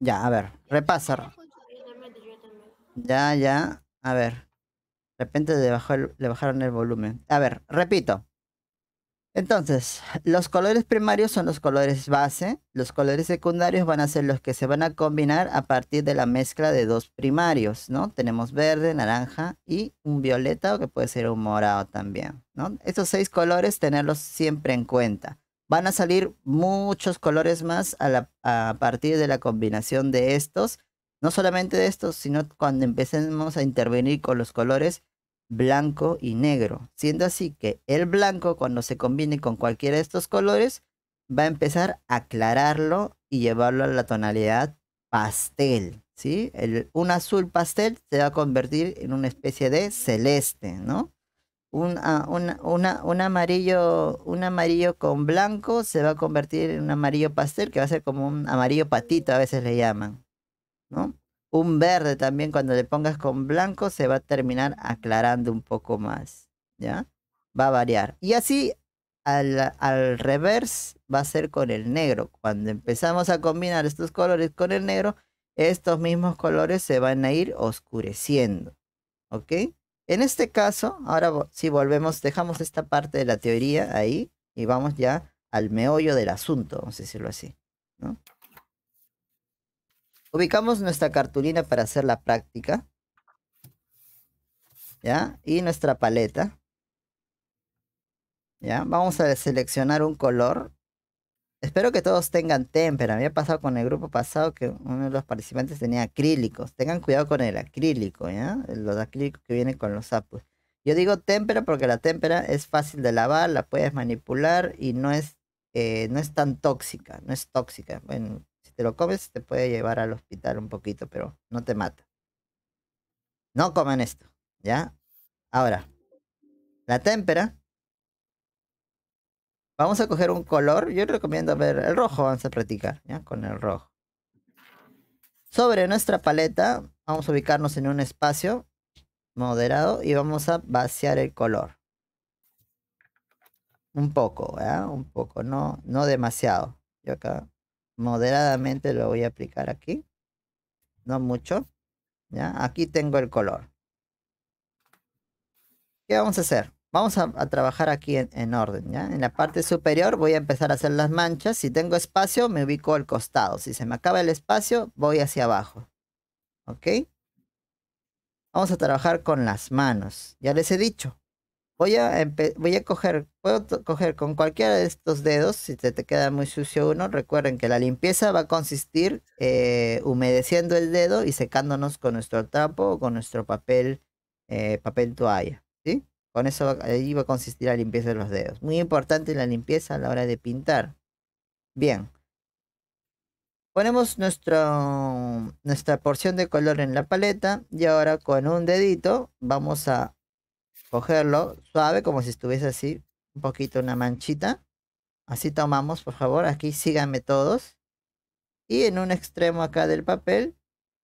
Ya, a ver, repasar. Ya, ya, a ver. De repente le, bajaron el volumen. A ver, repito. Entonces, los colores primarios son los colores base, los colores secundarios van a ser los que se van a combinar a partir de la mezcla de dos primarios, ¿no? Tenemos verde, naranja y un violeta o que puede ser un morado también, ¿no? Estos seis colores tenerlos siempre en cuenta. Van a salir muchos colores más a, la, partir de la combinación de estos. No solamente de estos, sino cuando empecemos a intervenir con los colores blanco y negro. Siendo así que el blanco, cuando se combine con cualquiera de estos colores, va a empezar a aclararlo y llevarlo a la tonalidad pastel. ¿sí? un azul pastel se va a convertir en una especie de celeste, ¿no? Ah, un, amarillo, un amarillo con blanco se va a convertir en un amarillo pastel, que va a ser como un amarillo patito, a veces le llaman. ¿no? Un verde también, cuando le pongas con blanco, se va a terminar aclarando un poco más. ¿Ya? Va a variar. Y así al, al reverse va a ser con el negro. Cuando empezamos a combinar estos colores con el negro, estos mismos colores se van a ir oscureciendo. ¿Ok? En este caso, ahora si volvemos, dejamos esta parte de la teoría ahí y vamos ya al meollo del asunto, vamos a decirlo así. Ubicamos nuestra cartulina para hacer la práctica. ¿Ya? Y nuestra paleta. ¿Ya? Vamos a seleccionar un color Espero que todos tengan témpera. Me había pasado con el grupo pasado que uno de los participantes tenía acrílicos. Tengan cuidado con el acrílico, ¿ya? Los acrílicos que vienen con los sapos. Yo digo témpera porque la témpera es fácil de lavar, la puedes manipular y no es, eh, no es tan tóxica. No es tóxica. Bueno, si te lo comes te puede llevar al hospital un poquito, pero no te mata. No coman esto, ¿ya? Ahora, la témpera Vamos a coger un color. Yo recomiendo ver el rojo. Vamos a practicar con el rojo. Sobre nuestra paleta vamos a ubicarnos en un espacio moderado y vamos a vaciar el color. Un poco, Un poco, no, no demasiado. Yo acá moderadamente lo voy a aplicar aquí. No mucho. ¿ya? Aquí tengo el color. ¿Qué vamos a hacer? Vamos a, trabajar aquí en, orden, ¿ya? En la parte superior voy a empezar a hacer las manchas. Si tengo espacio, me ubico al costado. Si se me acaba el espacio, voy hacia abajo. ¿Ok? Vamos a trabajar con las manos. Ya les he dicho. Voy a, voy a coger, puedo coger con cualquiera de estos dedos, si te, te, queda muy sucio uno, recuerden que la limpieza va a consistir eh, humedeciendo el dedo y secándonos con nuestro trapo o con nuestro papel, eh, papel toalla, ¿sí? Con eso ahí va a consistir la limpieza de los dedos. Muy importante la limpieza a la hora de pintar. Bien. Ponemos nuestra porción de color en la paleta y ahora con un dedito vamos a cogerlo suave como si estuviese así, un poquito una manchita. Así tomamos, por favor, aquí síganme todos. Y en un extremo acá del papel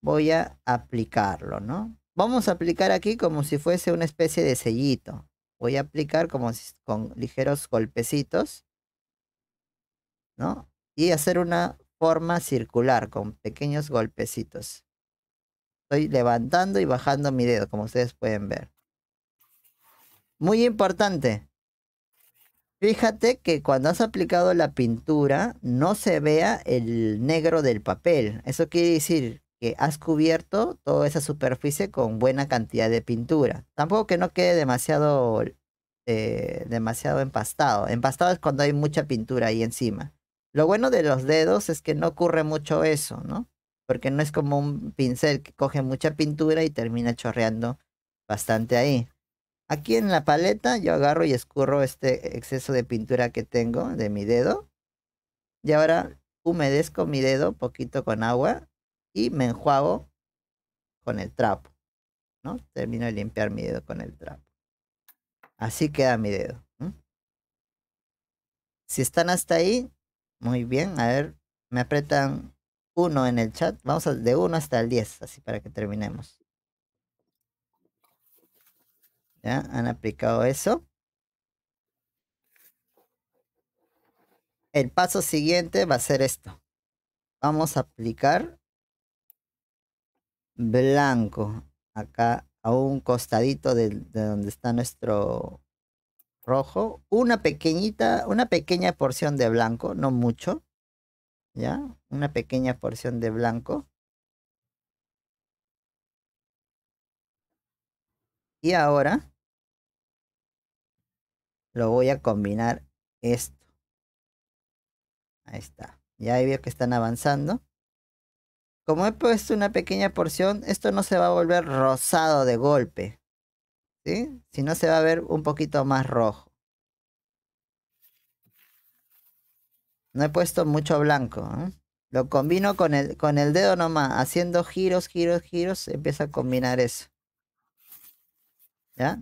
voy a aplicarlo, ¿no? vamos a aplicar aquí como si fuese una especie de sellito. Voy a aplicar como con ligeros golpecitos, ¿no? Y hacer una forma circular con pequeños golpecitos. Estoy levantando y bajando mi dedo, como ustedes pueden ver. Muy importante. Fíjate que cuando has aplicado la pintura no se vea el negro del papel. Eso quiere decir que has cubierto toda esa superficie con buena cantidad de pintura. Tampoco que no quede demasiado, eh, demasiado empastado. Empastado es cuando hay mucha pintura ahí encima. Lo bueno de los dedos es que no ocurre mucho eso, ¿no? Porque no es como un pincel que coge mucha pintura y termina chorreando bastante ahí. Aquí en la paleta yo agarro y escurro este exceso de pintura que tengo de mi dedo. Y ahora humedezco mi dedo poquito con agua y me enjuago con el trapo, ¿no? Termino de limpiar mi dedo con el trapo. Así queda mi dedo. Si están hasta ahí, muy bien, a ver, me apretan uno en el chat. Vamos de uno hasta el 10, así para que terminemos. ¿Ya? ¿Han aplicado eso? El paso siguiente va a ser esto. Vamos a aplicar blanco, acá a un costadito de, donde está nuestro rojo, una pequeñita, una pequeña porción de blanco, no mucho, ¿ya? Una pequeña porción de blanco. Y ahora lo voy a combinar esto. Ahí está. Ya veo que están avanzando. Como he puesto una pequeña porción, esto no se va a volver rosado de golpe. ¿Sí? Sino se va a ver un poquito más rojo. No he puesto mucho blanco. ¿eh? Lo combino con el, con el dedo nomás. Haciendo giros, giros, giros. Empieza a combinar eso. ¿Ya?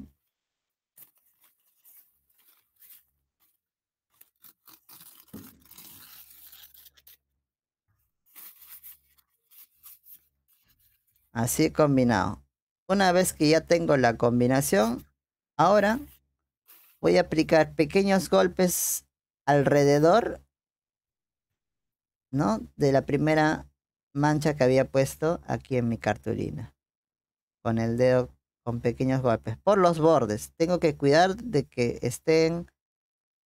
Así combinado. Una vez que ya tengo la combinación, ahora voy a aplicar pequeños golpes alrededor, ¿no? De la primera mancha que había puesto aquí en mi cartulina. Con el dedo, con pequeños golpes. Por los bordes. Tengo que cuidar de que estén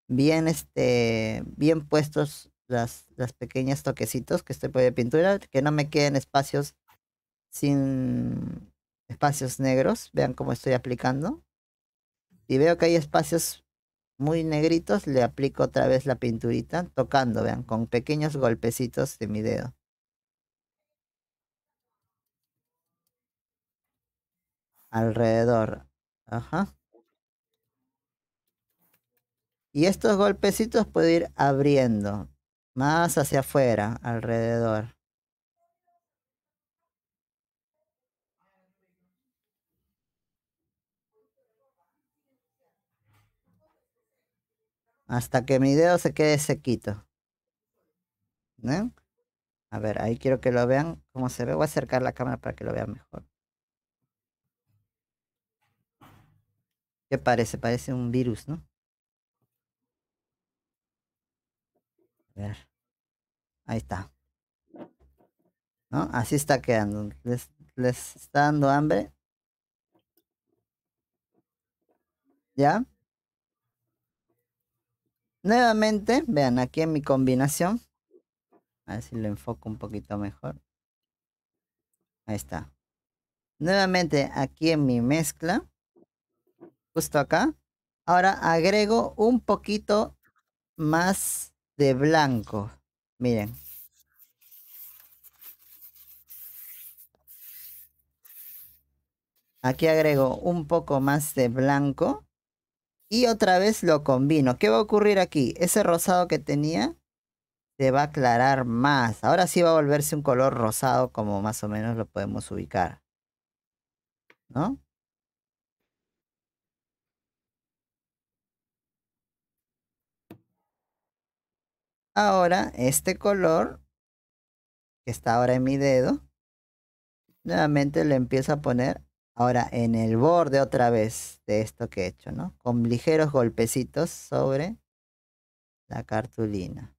bien, este, bien puestos las, las pequeñas toquecitos que estoy poniendo pintura. Que no me queden espacios sin espacios negros. Vean cómo estoy aplicando. Si veo que hay espacios muy negritos, le aplico otra vez la pinturita, tocando, vean, con pequeños golpecitos de mi dedo. Alrededor. Ajá. Y estos golpecitos puedo ir abriendo más hacia afuera, alrededor. hasta que mi dedo se quede sequito. A ver, ahí quiero que lo vean cómo se ve. Voy a acercar la cámara para que lo vean mejor. ¿Qué parece? Parece un virus, ¿no? A ver. Ahí está. ¿No? Así está quedando. ¿Les, les está dando hambre? ¿Ya? Nuevamente, vean aquí en mi combinación. A ver si lo enfoco un poquito mejor. Ahí está. Nuevamente aquí en mi mezcla. Justo acá. Ahora agrego un poquito más de blanco. Miren. Aquí agrego un poco más de blanco y otra vez lo combino. ¿Qué va a ocurrir aquí? Ese rosado que tenía se va a aclarar más. Ahora sí va a volverse un color rosado como más o menos lo podemos ubicar. ¿No? Ahora este color que está ahora en mi dedo, nuevamente le empiezo a poner Ahora en el borde otra vez de esto que he hecho, ¿no? Con ligeros golpecitos sobre la cartulina.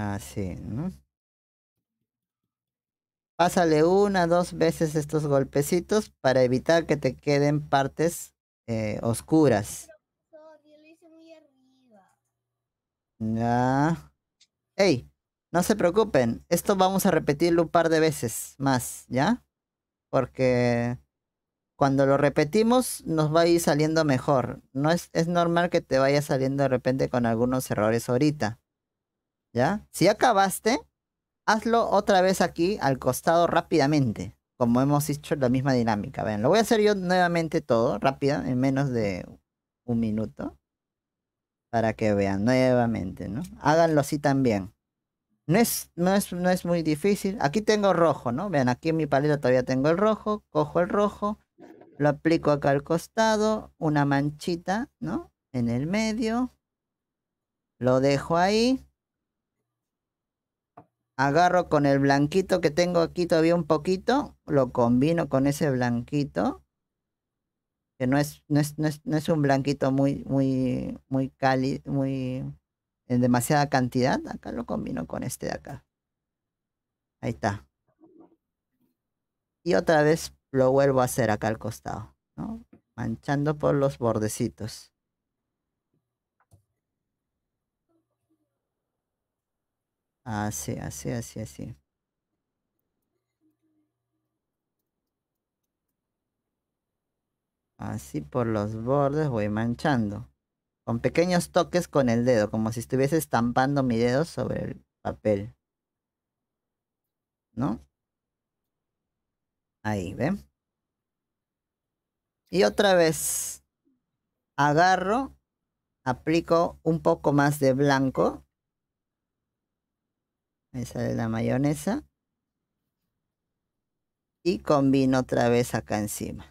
Así, ah, ¿no? Pásale una, dos veces estos golpecitos para evitar que te queden partes eh, oscuras. Ya. Ey, no se preocupen. Esto vamos a repetirlo un par de veces más, ¿ya? Porque cuando lo repetimos nos va a ir saliendo mejor. No es, es normal que te vaya saliendo de repente con algunos errores ahorita. ¿Ya? Si acabaste, hazlo otra vez aquí al costado rápidamente. Como hemos hecho la misma dinámica. Vean, lo voy a hacer yo nuevamente todo, rápido, en menos de un minuto. Para que vean nuevamente, ¿no? Háganlo así también. No es, no es, no es muy difícil. Aquí tengo rojo, ¿no? Vean, aquí en mi paleta todavía tengo el rojo. Cojo el rojo. Lo aplico acá al costado. Una manchita, ¿no? En el medio. Lo dejo ahí agarro con el blanquito que tengo aquí todavía un poquito, lo combino con ese blanquito, que no es, no es, un blanquito muy, muy, muy cálido, muy en demasiada cantidad. Acá lo combino con este de acá. Ahí está. Y otra vez lo vuelvo a hacer acá al costado, Manchando por los bordecitos. Así, así, así, así. Así por los bordes voy manchando. Con pequeños toques con el dedo, como si estuviese estampando mi dedo sobre el papel. ¿No? Ahí, ¿ven? Y otra vez agarro, aplico un poco más de blanco esa sale la mayonesa. Y combino otra vez acá encima.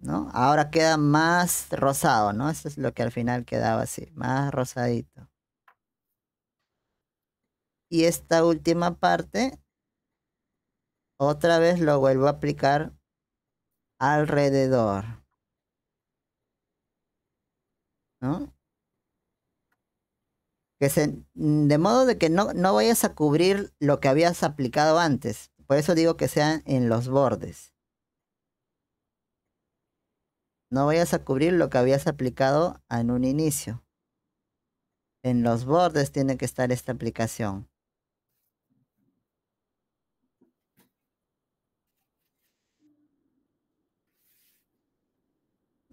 ¿No? Ahora queda más rosado, ¿no? Eso es lo que al final quedaba así, más rosadito. Y esta última parte, otra vez lo vuelvo a aplicar alrededor. ¿No? Mm, de modo de que no, vayas a cubrir lo que habías aplicado antes. Por eso digo que sea en los bordes. No vayas a cubrir lo que habías aplicado en un inicio. En los bordes tiene que estar esta aplicación.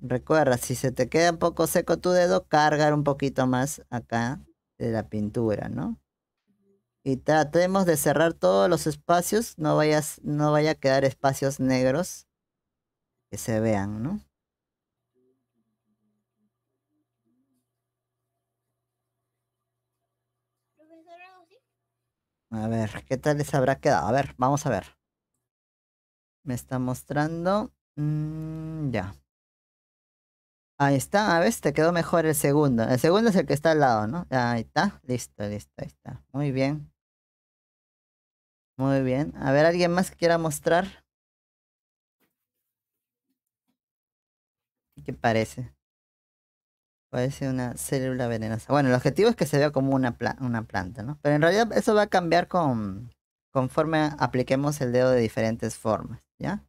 Recuerda, si se te queda un poco seco tu dedo, cargar un poquito más acá de la pintura, ¿no? Y tratemos de cerrar todos los espacios, no, vayas, no vaya a quedar espacios negros que se vean, ¿no? A ver, ¿qué tal les habrá quedado? A ver, vamos a ver. Me está mostrando. Mm, ya. Ahí está, a ver, te quedó mejor el segundo. El segundo es el que está al lado, ¿no? Ahí está, listo, listo, ahí está. Muy bien. Muy bien. A ver, ¿alguien más que quiera mostrar? ¿Qué parece? Parece una célula venenosa. Bueno, el objetivo es que se vea como una, una planta, ¿no? Pero en realidad eso va a cambiar con, conforme apliquemos el dedo de diferentes formas, ¿ya?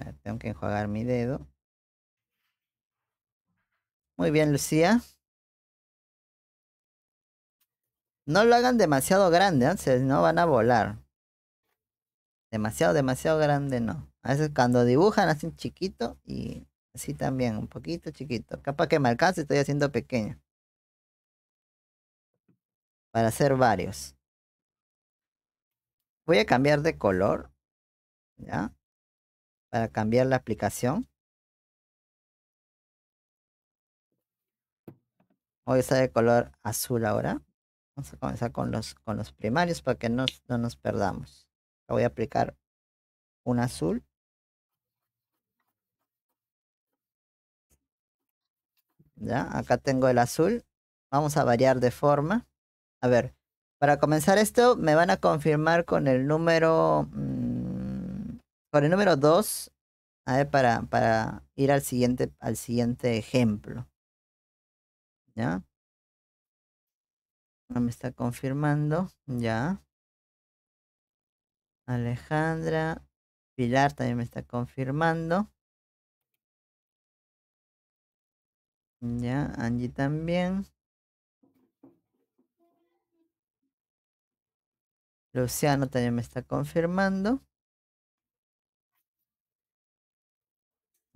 Eh, tengo que enjuagar mi dedo. Muy bien, Lucía. No lo hagan demasiado grande, ¿eh? no van a volar. Demasiado, demasiado grande no. A veces cuando dibujan hacen chiquito y así también, un poquito chiquito. Capaz que me alcance, estoy haciendo pequeño. Para hacer varios. Voy a cambiar de color. ¿Ya? para cambiar la aplicación. Hoy está de color azul ahora. Vamos a comenzar con los, con los primarios para que no, no nos perdamos. Voy a aplicar un azul. Ya, acá tengo el azul. Vamos a variar de forma. A ver, para comenzar esto me van a confirmar con el número... Mm, con el número 2, para, para ir al siguiente, al siguiente ejemplo. ¿Ya? No me está confirmando. Ya. Alejandra. Pilar también me está confirmando. Ya, Angie también. Luciano también me está confirmando.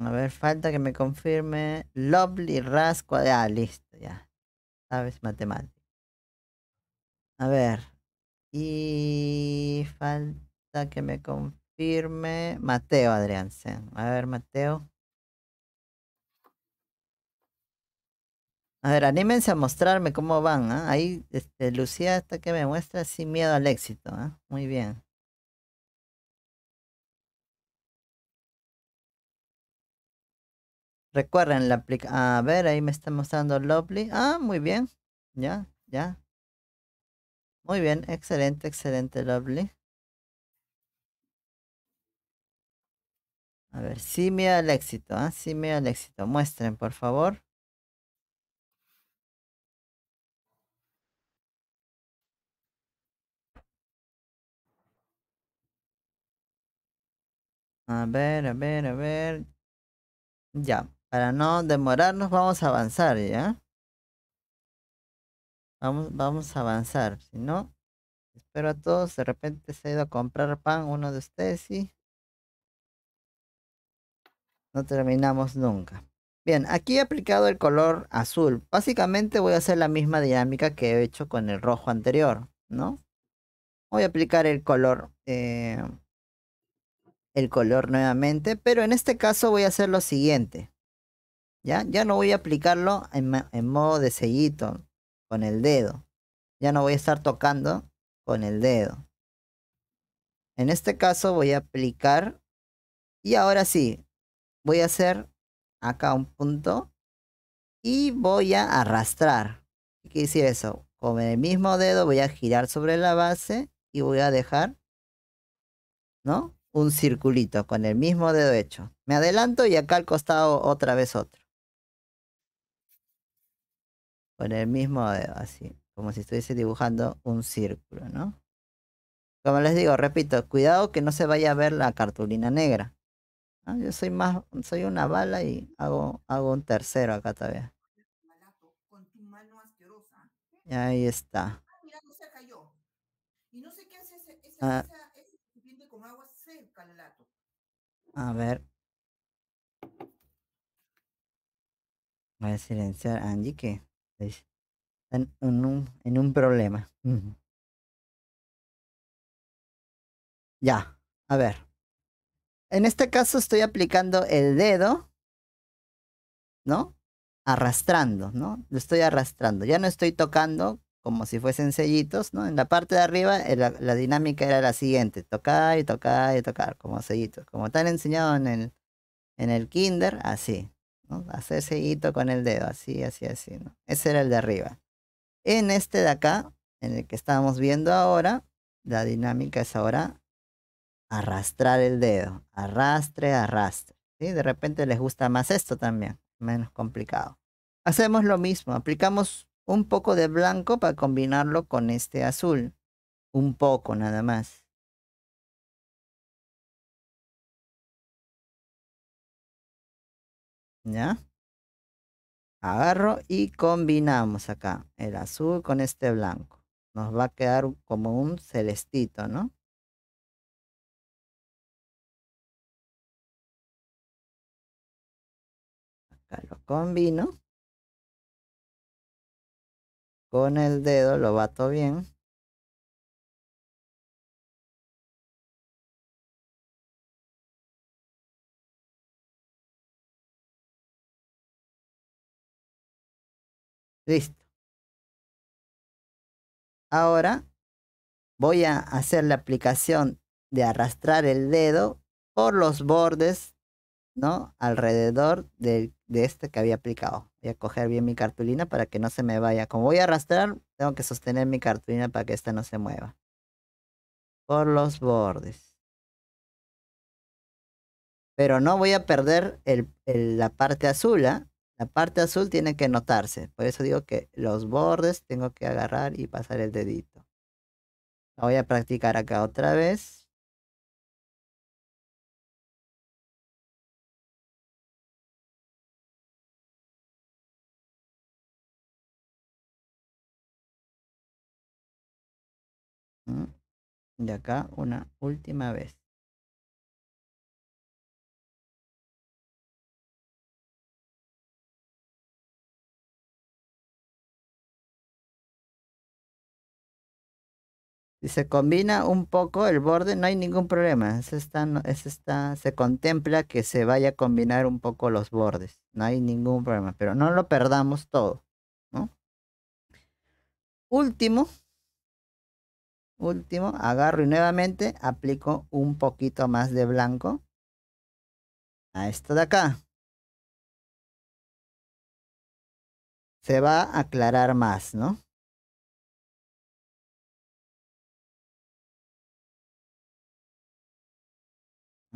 A ver, falta que me confirme. Lovely Rasco. Ah, listo, ya. Sabes matemática. A ver. Y falta que me confirme Mateo Adriansen. A ver, Mateo. A ver, anímense a mostrarme cómo van. ¿ah? Ahí, este, Lucía, hasta que me muestra sin miedo al éxito. ¿ah? Muy bien. Recuerden la aplicación. A ver, ahí me está mostrando Lovely. Ah, muy bien. Ya, ya. Muy bien, excelente, excelente, Lovely. A ver, sí me el éxito, ¿ah? sí el éxito. Muestren, por favor. A ver, a ver, a ver. Ya. Para no demorarnos vamos a avanzar, ¿ya? Vamos, vamos a avanzar. Si no, espero a todos. De repente se ha ido a comprar pan uno de ustedes, y No terminamos nunca. Bien, aquí he aplicado el color azul. Básicamente voy a hacer la misma dinámica que he hecho con el rojo anterior, ¿no? Voy a aplicar el color, eh, el color nuevamente, pero en este caso voy a hacer lo siguiente. ¿Ya? no voy a aplicarlo en, modo de sellito con el dedo. Ya no voy a estar tocando con el dedo. En este caso voy a aplicar. Y ahora sí, voy a hacer acá un punto. Y voy a arrastrar. ¿Qué decir eso? Con el mismo dedo voy a girar sobre la base y voy a dejar, ¿no? Un circulito con el mismo dedo hecho. Me adelanto y acá al costado otra vez otro con el mismo dedo, eh, así, como si estuviese dibujando un círculo, ¿no? Como les digo, repito, cuidado que no se vaya a ver la cartulina negra. Yo soy más, soy una bala y hago, hago un tercero acá todavía. Y ahí está. Ah. A ver. Voy a silenciar Angie que en un, problema. Ya, a ver. En este caso estoy aplicando el dedo, ¿no? Arrastrando, ¿no? Lo estoy arrastrando. Ya no estoy tocando como si fuesen sellitos, ¿no? En la parte de arriba eh, la, dinámica era la siguiente, tocar y tocar y tocar, como sellitos, como tal enseñado en el, en el kinder, así, Hacer seguito con el dedo, así, así, así, ¿no? Ese era el de arriba. En este de acá, en el que estábamos viendo ahora, la dinámica es ahora arrastrar el dedo. Arrastre, arrastre. ¿sí? De repente les gusta más esto también, menos complicado. Hacemos lo mismo, aplicamos un poco de blanco para combinarlo con este azul. Un poco nada más. ¿Ya? Agarro y combinamos acá el azul con este blanco. Nos va a quedar como un celestito, ¿no? Acá lo combino. Con el dedo lo bato bien. Listo. Ahora voy a hacer la aplicación de arrastrar el dedo por los bordes, ¿no? Alrededor de, de este que había aplicado. Voy a coger bien mi cartulina para que no se me vaya. Como voy a arrastrar, tengo que sostener mi cartulina para que esta no se mueva. Por los bordes. Pero no voy a perder el, la parte azul, ¿ah? La parte azul tiene que notarse. Por eso digo que los bordes tengo que agarrar y pasar el dedito. voy a practicar acá otra vez. Mm, de acá una última vez. Si se combina un poco el borde, no hay ningún problema. se contempla que se vaya a combinar un poco los bordes. No hay ningún problema, pero no lo perdamos todo. Último, último, agarro y nuevamente aplico un poquito más de blanco a esto de acá. Se va a aclarar más, ¿no?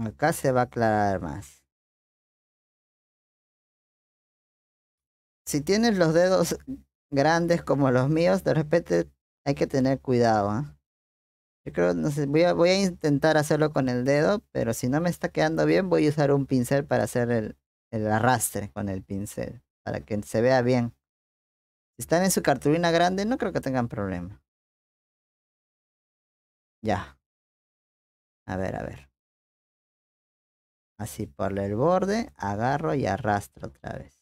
Acá se va a aclarar más. Si tienes los dedos grandes como los míos, de repente hay que tener cuidado. ¿ah? Yo creo, voy a, intentar hacerlo con el dedo, pero si no me está quedando bien, voy a usar un pincel para hacer el, el arrastre con el pincel, para que se vea bien. Si están en su cartulina grande, no creo que tengan problema. Ya. A ver, a ver. Así por el borde, agarro y arrastro otra vez.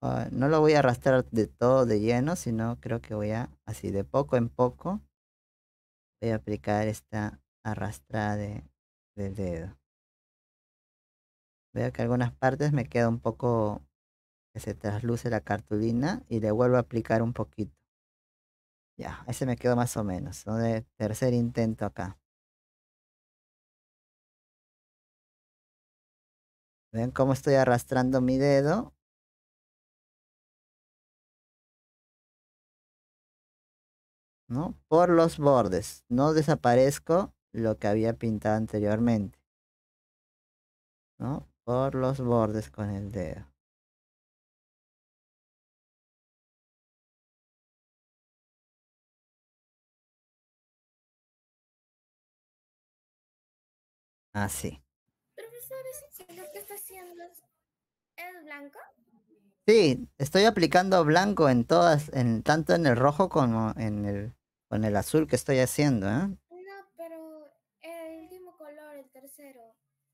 Ah, no lo voy a arrastrar de todo de lleno, sino creo que voy a, así de poco en poco, voy a aplicar esta arrastrada de, del dedo. Veo que algunas partes me queda un poco que se trasluce la cartulina y le vuelvo a aplicar un poquito. Ya, ese me quedó más o menos. ¿no? De tercer intento acá. ¿Ven cómo estoy arrastrando mi dedo? ¿No? Por los bordes. No desaparezco lo que había pintado anteriormente. ¿No? Por los bordes con el dedo. Ah, sí. Profesor, que está haciendo es blanco? Sí, estoy aplicando blanco en todas, en tanto en el rojo como en el, con el azul que estoy haciendo, ¿eh? No, pero el último color, el tercero.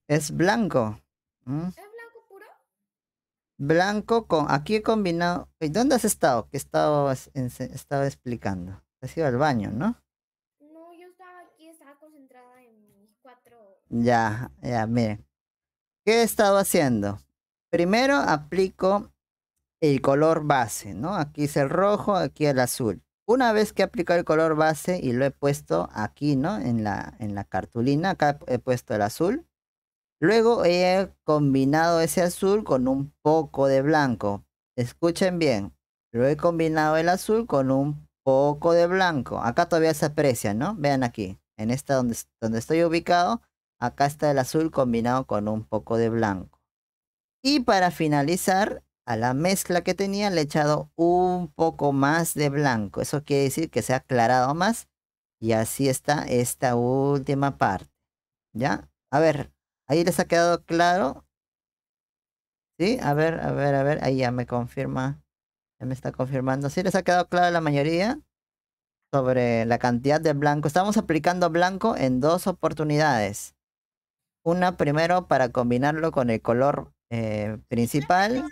Es blanco. ¿Es blanco puro? Blanco con, aquí he combinado. ¿Dónde has estado? ¿Qué estaba, estaba explicando. Has ido al baño, ¿no? Ya, ya, miren. ¿Qué he estado haciendo? Primero aplico el color base, ¿no? Aquí es el rojo, aquí el azul. Una vez que aplico el color base y lo he puesto aquí, ¿no? En la, en la cartulina, acá he puesto el azul. Luego he combinado ese azul con un poco de blanco. Escuchen bien. Lo he combinado el azul con un poco de blanco. Acá todavía se aprecia, ¿no? Vean aquí. En esta donde, donde estoy ubicado, Acá está el azul combinado con un poco de blanco. Y para finalizar, a la mezcla que tenía le he echado un poco más de blanco. Eso quiere decir que se ha aclarado más. Y así está esta última parte. ¿Ya? A ver, ahí les ha quedado claro. Sí, a ver, a ver, a ver. Ahí ya me confirma. Ya me está confirmando. Sí, les ha quedado claro la mayoría sobre la cantidad de blanco. Estamos aplicando blanco en dos oportunidades. Una primero para combinarlo con el color eh, principal.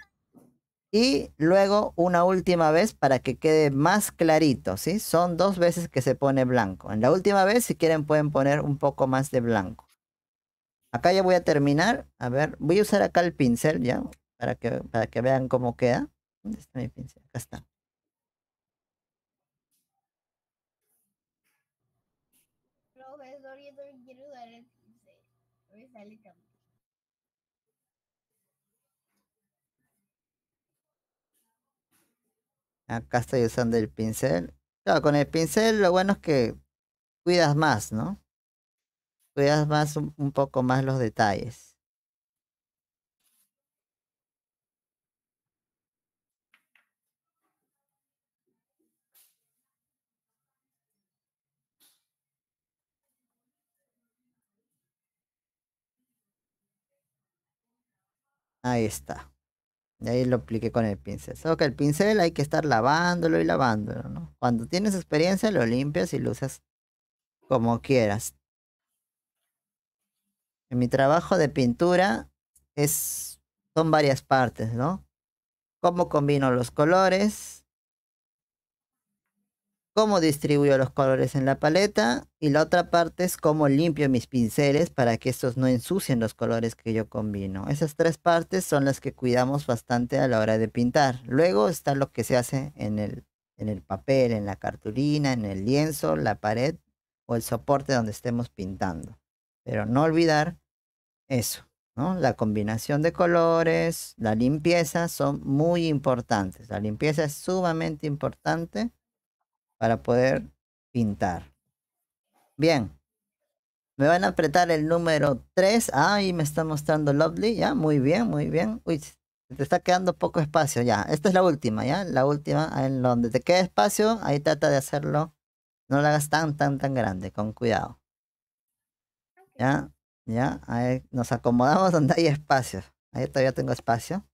Y luego una última vez para que quede más clarito, ¿sí? Son dos veces que se pone blanco. En la última vez, si quieren, pueden poner un poco más de blanco. Acá ya voy a terminar. A ver, voy a usar acá el pincel ya, para que, para que vean cómo queda. ¿Dónde está mi pincel? Acá está. Acá estoy usando el pincel. Claro, con el pincel lo bueno es que cuidas más, ¿no? Cuidas más un poco más los detalles. Ahí está. Y ahí lo apliqué con el pincel. Solo que el pincel hay que estar lavándolo y lavándolo, ¿no? Cuando tienes experiencia lo limpias y lo usas como quieras. En mi trabajo de pintura es, son varias partes, ¿no? Cómo combino los colores, cómo distribuyo los colores en la paleta y la otra parte es cómo limpio mis pinceles para que estos no ensucien los colores que yo combino. Esas tres partes son las que cuidamos bastante a la hora de pintar. Luego está lo que se hace en el, en el papel, en la cartulina, en el lienzo, la pared o el soporte donde estemos pintando. Pero no olvidar eso, ¿no? La combinación de colores, la limpieza son muy importantes. La limpieza es sumamente importante para poder pintar. Bien. Me van a apretar el número 3. Ahí me está mostrando Lovely. Ya, muy bien, muy bien. Uy, te está quedando poco espacio. Ya, esta es la última, ya. La última en donde te queda espacio. Ahí trata de hacerlo. No lo hagas tan, tan, tan grande. Con cuidado. Ya, ya. Ahí nos acomodamos donde hay espacio. Ahí todavía tengo espacio.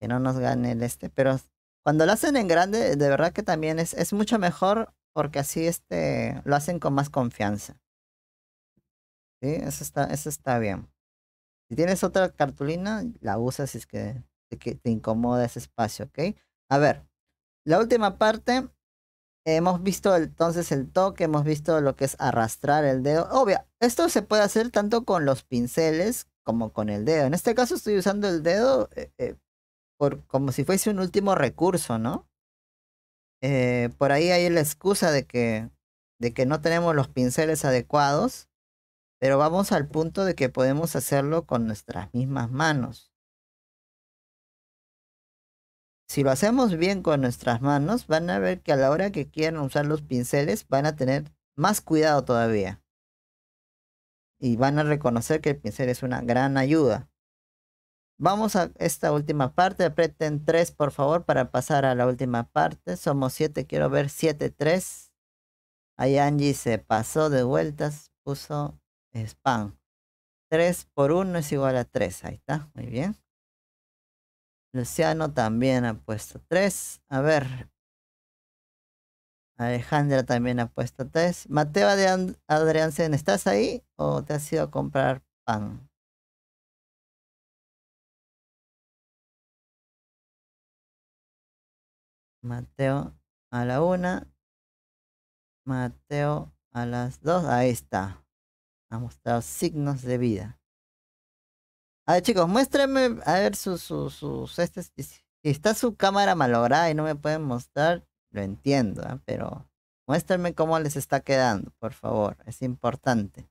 Que no nos gane el este. Pero cuando lo hacen en grande, de verdad que también es, mucho mejor porque así este, lo hacen con más confianza. Sí, eso está, eso está bien. Si tienes otra cartulina, la usas si es que te, incomoda ese espacio, ¿ok? A ver, la última parte Hemos visto entonces el toque, hemos visto lo que es arrastrar el dedo. Obvio, esto se puede hacer tanto con los pinceles como con el dedo. En este caso estoy usando el dedo eh, eh, como si fuese un último recurso, ¿no? Eh, por ahí hay la excusa de que, de que no tenemos los pinceles adecuados, pero vamos al punto de que podemos hacerlo con nuestras mismas manos. Si lo hacemos bien con nuestras manos, van a ver que a la hora que quieran usar los pinceles van a tener más cuidado todavía. Y van a reconocer que el pincel es una gran ayuda. Vamos a esta última parte. Apreten 3, por favor, para pasar a la última parte. Somos 7, quiero ver 7, 3. Ahí Angie se pasó de vueltas, puso spam. 3 por 1 es igual a 3. Ahí está, muy bien. Luciano también ha puesto 3. A ver. Alejandra también ha puesto 3. Mateo Adrián, ¿estás ahí o te has ido a comprar pan? Mateo a la una. Mateo a las dos. Ahí está. Ha mostrado signos de vida. A ver, chicos, muéstrenme. A ver, sus. sus, este, sus si está su cámara malograda y no me pueden mostrar, lo entiendo, ¿eh? pero muéstrenme cómo les está quedando, por favor. Es importante.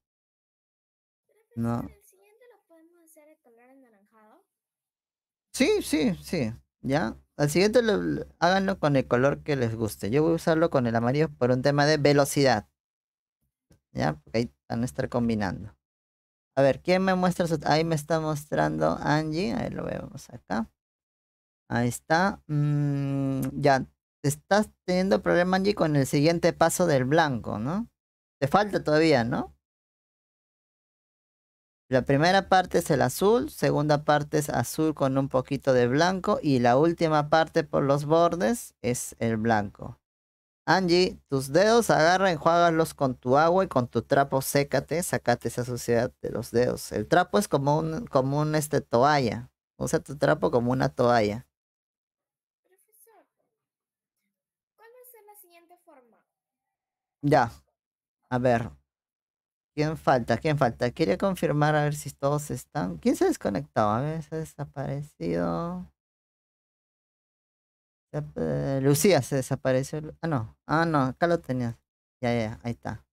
No. Sí, sí, sí. Ya. Al siguiente lo, háganlo con el color que les guste. Yo voy a usarlo con el amarillo por un tema de velocidad. Ya, porque ahí van a estar combinando. A ver, ¿quién me muestra? Su... Ahí me está mostrando Angie. Ahí lo vemos acá. Ahí está. Mm, ya, estás teniendo problema, Angie, con el siguiente paso del blanco, ¿no? Te falta todavía, ¿no? La primera parte es el azul, segunda parte es azul con un poquito de blanco y la última parte por los bordes es el blanco. Angie, tus dedos agarra, enjuágalos con tu agua y con tu trapo sécate, sacate esa suciedad de los dedos. El trapo es como un, como un este, toalla. Usa tu trapo como una toalla. Profesor, ¿cuál es la siguiente forma? Ya, a ver, ¿Quién falta? ¿Quién falta? Quería confirmar a ver si todos están. ¿Quién se ha desconectado? A ver, se ha desaparecido. Lucía se desapareció. Ah, no. Ah, no. Acá lo tenías. Ya, ya, ahí está.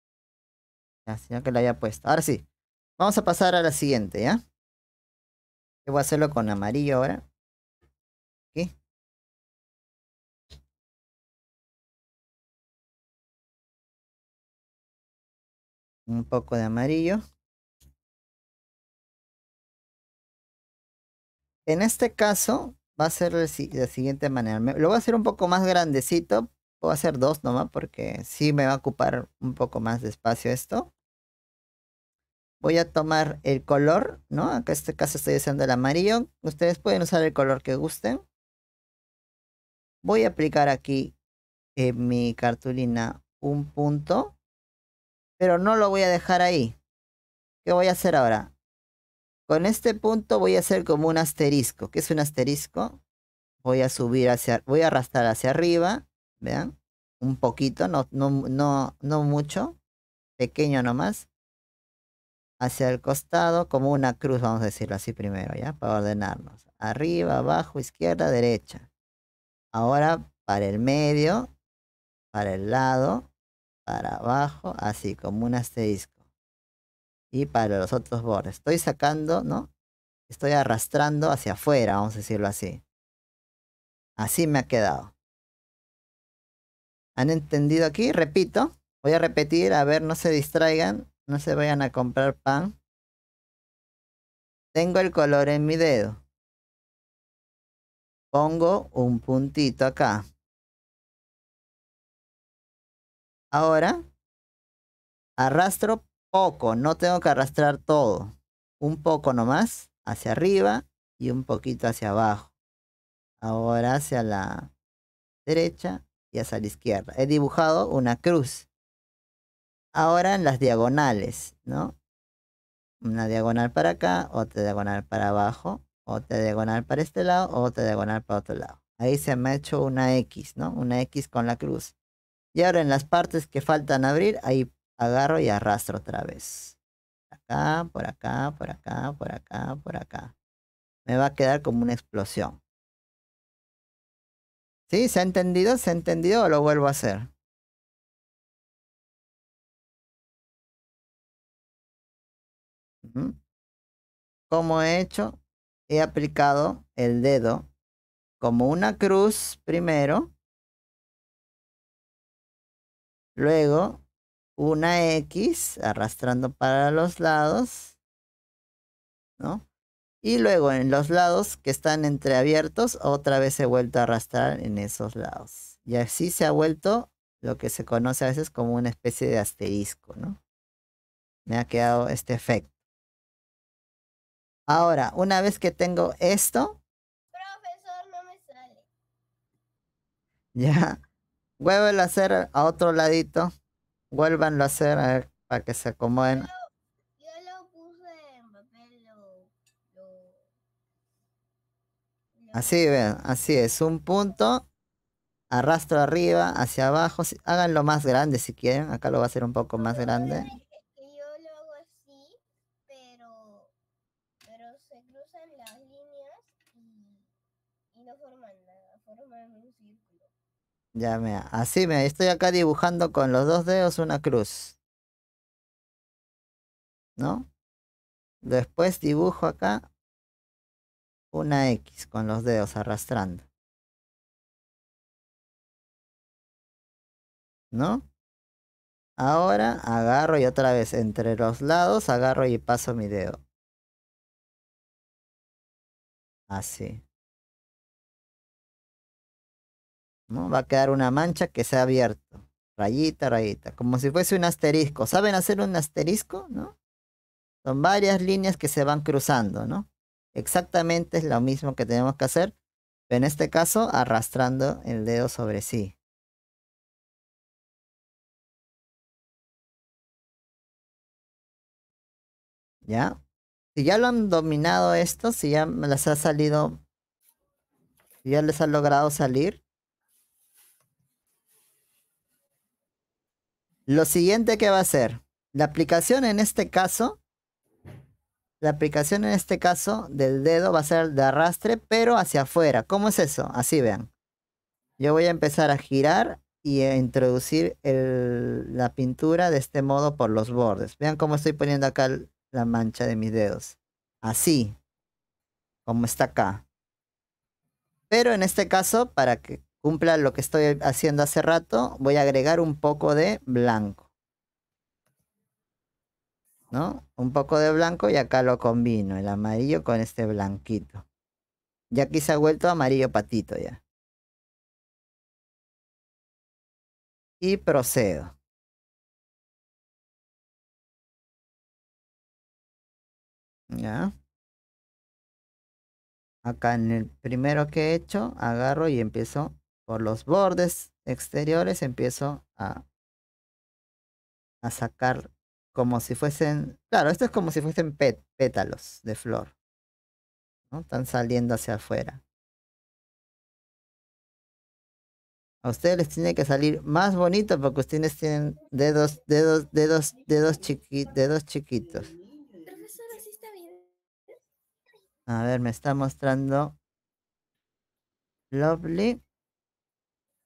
Ya, sino que lo haya puesto. Ahora sí. Vamos a pasar a la siguiente, ¿ya? Yo voy a hacerlo con amarillo ahora. un poco de amarillo. En este caso va a ser de la siguiente manera. lo voy a hacer un poco más grandecito. Voy a hacer dos nomás porque sí me va a ocupar un poco más de espacio esto. Voy a tomar el color, ¿no? Acá en este caso estoy usando el amarillo. Ustedes pueden usar el color que gusten. Voy a aplicar aquí en mi cartulina un punto pero no lo voy a dejar ahí. ¿Qué voy a hacer ahora? Con este punto voy a hacer como un asterisco. ¿Qué es un asterisco? Voy a subir hacia, voy a arrastrar hacia arriba. Vean, un poquito, no, no, no, no mucho. Pequeño nomás. Hacia el costado, como una cruz, vamos a decirlo así primero, ¿ya? Para ordenarnos. Arriba, abajo, izquierda, derecha. Ahora para el medio, para el lado para abajo, así como un asterisco. Y para los otros bordes. Estoy sacando, ¿no? Estoy arrastrando hacia afuera, vamos a decirlo así. Así me ha quedado. ¿Han entendido aquí? Repito. Voy a repetir, a ver, no se distraigan, no se vayan a comprar pan. Tengo el color en mi dedo. Pongo un puntito acá. Ahora, arrastro poco, no tengo que arrastrar todo. Un poco nomás hacia arriba y un poquito hacia abajo. Ahora hacia la derecha y hacia la izquierda. He dibujado una cruz. Ahora en las diagonales, ¿no? Una diagonal para acá, otra diagonal para abajo, otra diagonal para este lado, otra diagonal para otro lado. Ahí se me ha hecho una X, ¿no? Una X con la cruz. Y ahora en las partes que faltan abrir, ahí agarro y arrastro otra vez. Acá, por acá, por acá, por acá, por acá. Me va a quedar como una explosión. ¿Sí? ¿Se ha entendido? ¿Se ha entendido lo vuelvo a hacer? Como he hecho? He aplicado el dedo como una cruz primero Luego, una X arrastrando para los lados, ¿no? Y luego en los lados que están entreabiertos, otra vez he vuelto a arrastrar en esos lados. Y así se ha vuelto lo que se conoce a veces como una especie de asterisco, ¿no? Me ha quedado este efecto. Ahora, una vez que tengo esto... Profesor, no me sale. Ya, vuelvan a hacer a otro ladito. Vuelvan a hacer para que se acomoden. Yo lo, puse en papel. así, ven, así es. Un punto. Arrastro arriba, hacia abajo. Háganlo más grande si quieren. Acá lo va a hacer un poco más grande. Ya, me así me estoy acá dibujando con los dos dedos una cruz. ¿No? Después dibujo acá una X con los dedos arrastrando. ¿No? Ahora agarro y otra vez entre los lados agarro y paso mi dedo. Así. Va a quedar una mancha que se ha abierto, rayita, rayita, como si fuese un asterisco. ¿Saben hacer un asterisco? ¿No? Son varias líneas que se van cruzando, ¿no? Exactamente es lo mismo que tenemos que hacer, en este caso arrastrando el dedo sobre sí. ¿Ya? Si ya lo han dominado esto, si ya les ha salido, si ya les ha logrado salir, Lo siguiente que va a hacer, la aplicación en este caso, la aplicación en este caso del dedo va a ser de arrastre, pero hacia afuera. ¿Cómo es eso? Así vean. Yo voy a empezar a girar y a introducir la pintura de este modo por los bordes. Vean cómo estoy poniendo acá la mancha de mis dedos. Así, como está acá. Pero en este caso, para que cumpla lo que estoy haciendo hace rato, voy a agregar un poco de blanco. ¿No? Un poco de blanco y acá lo combino, el amarillo con este blanquito. Ya aquí se ha vuelto amarillo patito ya. Y procedo. ¿Ya? Acá en el primero que he hecho, agarro y empiezo por los bordes exteriores empiezo a, a sacar como si fuesen, claro, esto es como si fuesen pétalos de flor. ¿no? Están saliendo hacia afuera. A ustedes les tiene que salir más bonito porque ustedes tienen dedos, dedos, dedos, dedos, chiqui, dedos chiquitos. A ver, me está mostrando Lovely.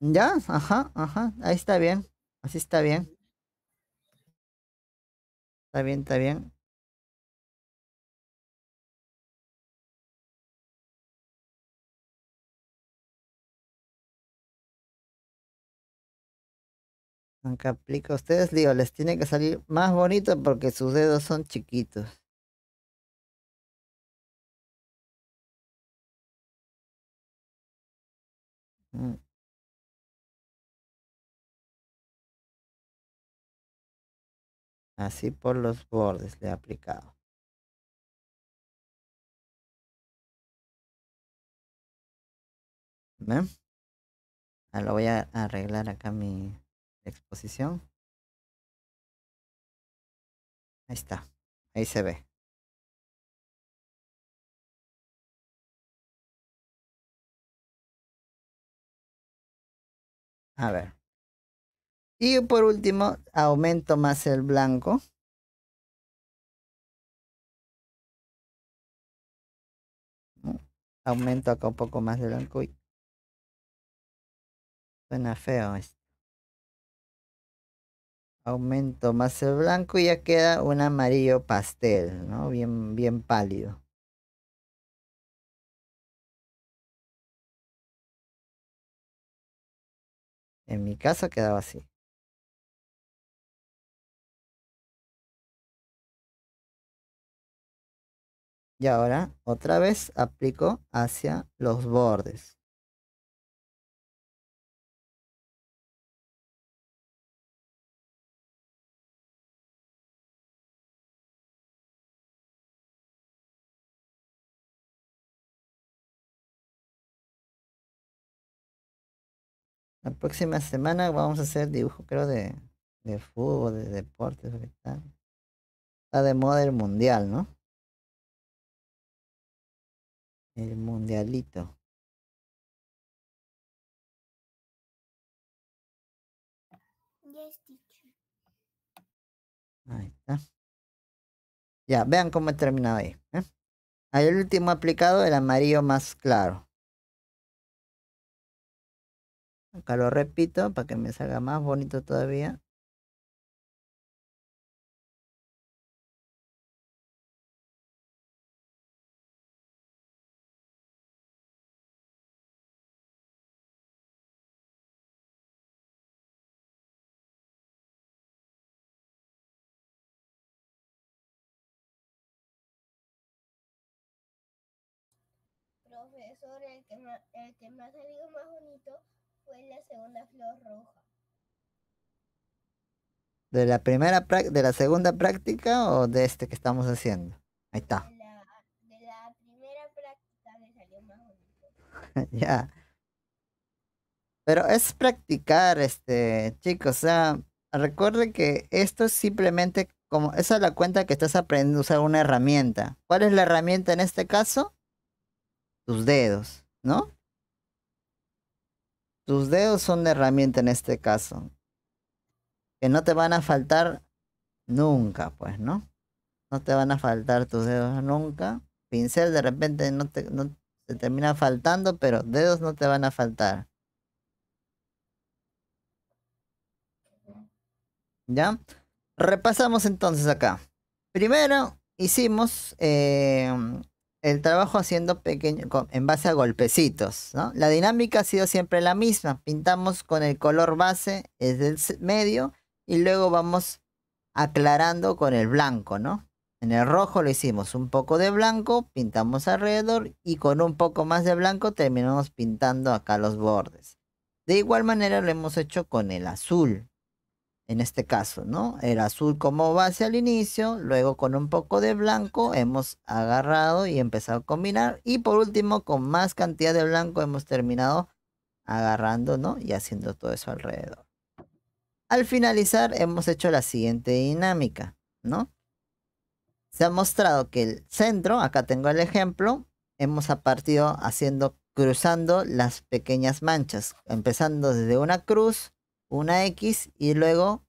Ya, ajá, ajá. Ahí está bien. Así está bien. Está bien, está bien. Aunque aplica a ustedes, digo, les tiene que salir más bonito porque sus dedos son chiquitos. Mm. Así por los bordes le he aplicado. ¿Ven? Ah, lo voy a arreglar acá mi exposición. Ahí está. Ahí se ve. A ver. Y por último, aumento más el blanco. Aumento acá un poco más de blanco. Y... Suena feo esto. Aumento más el blanco y ya queda un amarillo pastel, ¿no? Bien, bien pálido. En mi caso quedaba así. Y ahora otra vez aplico hacia los bordes. La próxima semana vamos a hacer dibujo, creo, de, de fútbol, de deportes. Está de moda mundial, ¿no? El mundialito. Ya, vean cómo he terminado ¿eh? Ahí el último aplicado, el amarillo más claro. Acá lo repito para que me salga más bonito todavía. el que, el que salió más bonito fue la segunda flor roja. ¿De la primera de la segunda práctica o de este que estamos haciendo? Ahí está. De la, primera práctica me salió más bonito. ya. Pero es practicar, este, chicos. sea, recuerde que esto es simplemente como, esa es la cuenta que estás aprendiendo a usar una herramienta. ¿Cuál es la herramienta en este caso? tus dedos, ¿no? Tus dedos son herramienta en este caso. Que no te van a faltar nunca, pues, ¿no? No te van a faltar tus dedos nunca. Pincel de repente no te, no termina faltando, pero dedos no te van a faltar. ¿Ya? Repasamos entonces acá. Primero hicimos eh, el trabajo haciendo pequeño, en base a golpecitos. La dinámica ha sido siempre la misma. Pintamos con el color base es el medio y luego vamos aclarando con el blanco, ¿no? En el rojo lo hicimos un poco de blanco, pintamos alrededor y con un poco más de blanco terminamos pintando acá los bordes. De igual manera lo hemos hecho con el azul en este caso, ¿no? El azul como base al inicio, luego con un poco de blanco hemos agarrado y empezado a combinar. Y por último, con más cantidad de blanco hemos terminado agarrando, ¿no? Y haciendo todo eso alrededor. Al finalizar, hemos hecho la siguiente dinámica, ¿no? Se ha mostrado que el centro, acá tengo el ejemplo, hemos partido haciendo, cruzando las pequeñas manchas, empezando desde una cruz, una X y luego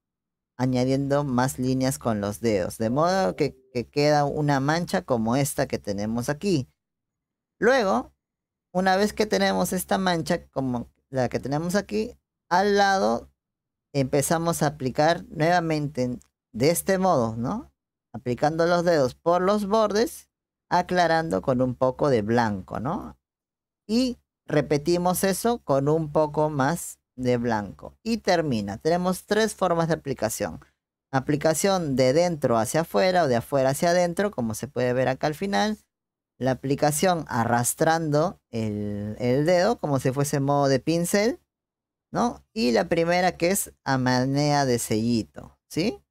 añadiendo más líneas con los dedos, de modo que, queda una mancha como esta que tenemos aquí. Luego, una vez que tenemos esta mancha como la que tenemos aquí, al lado empezamos a aplicar nuevamente de este modo, ¿no? Aplicando los dedos por los bordes, aclarando con un poco de blanco, ¿no? Y repetimos eso con un poco más de blanco. Y termina. Tenemos tres formas de aplicación. Aplicación de dentro hacia afuera o de afuera hacia adentro, como se puede ver acá al final. La aplicación arrastrando el, dedo, como si fuese modo de pincel. ¿No? Y la primera que es a manera de sellito, ¿sí?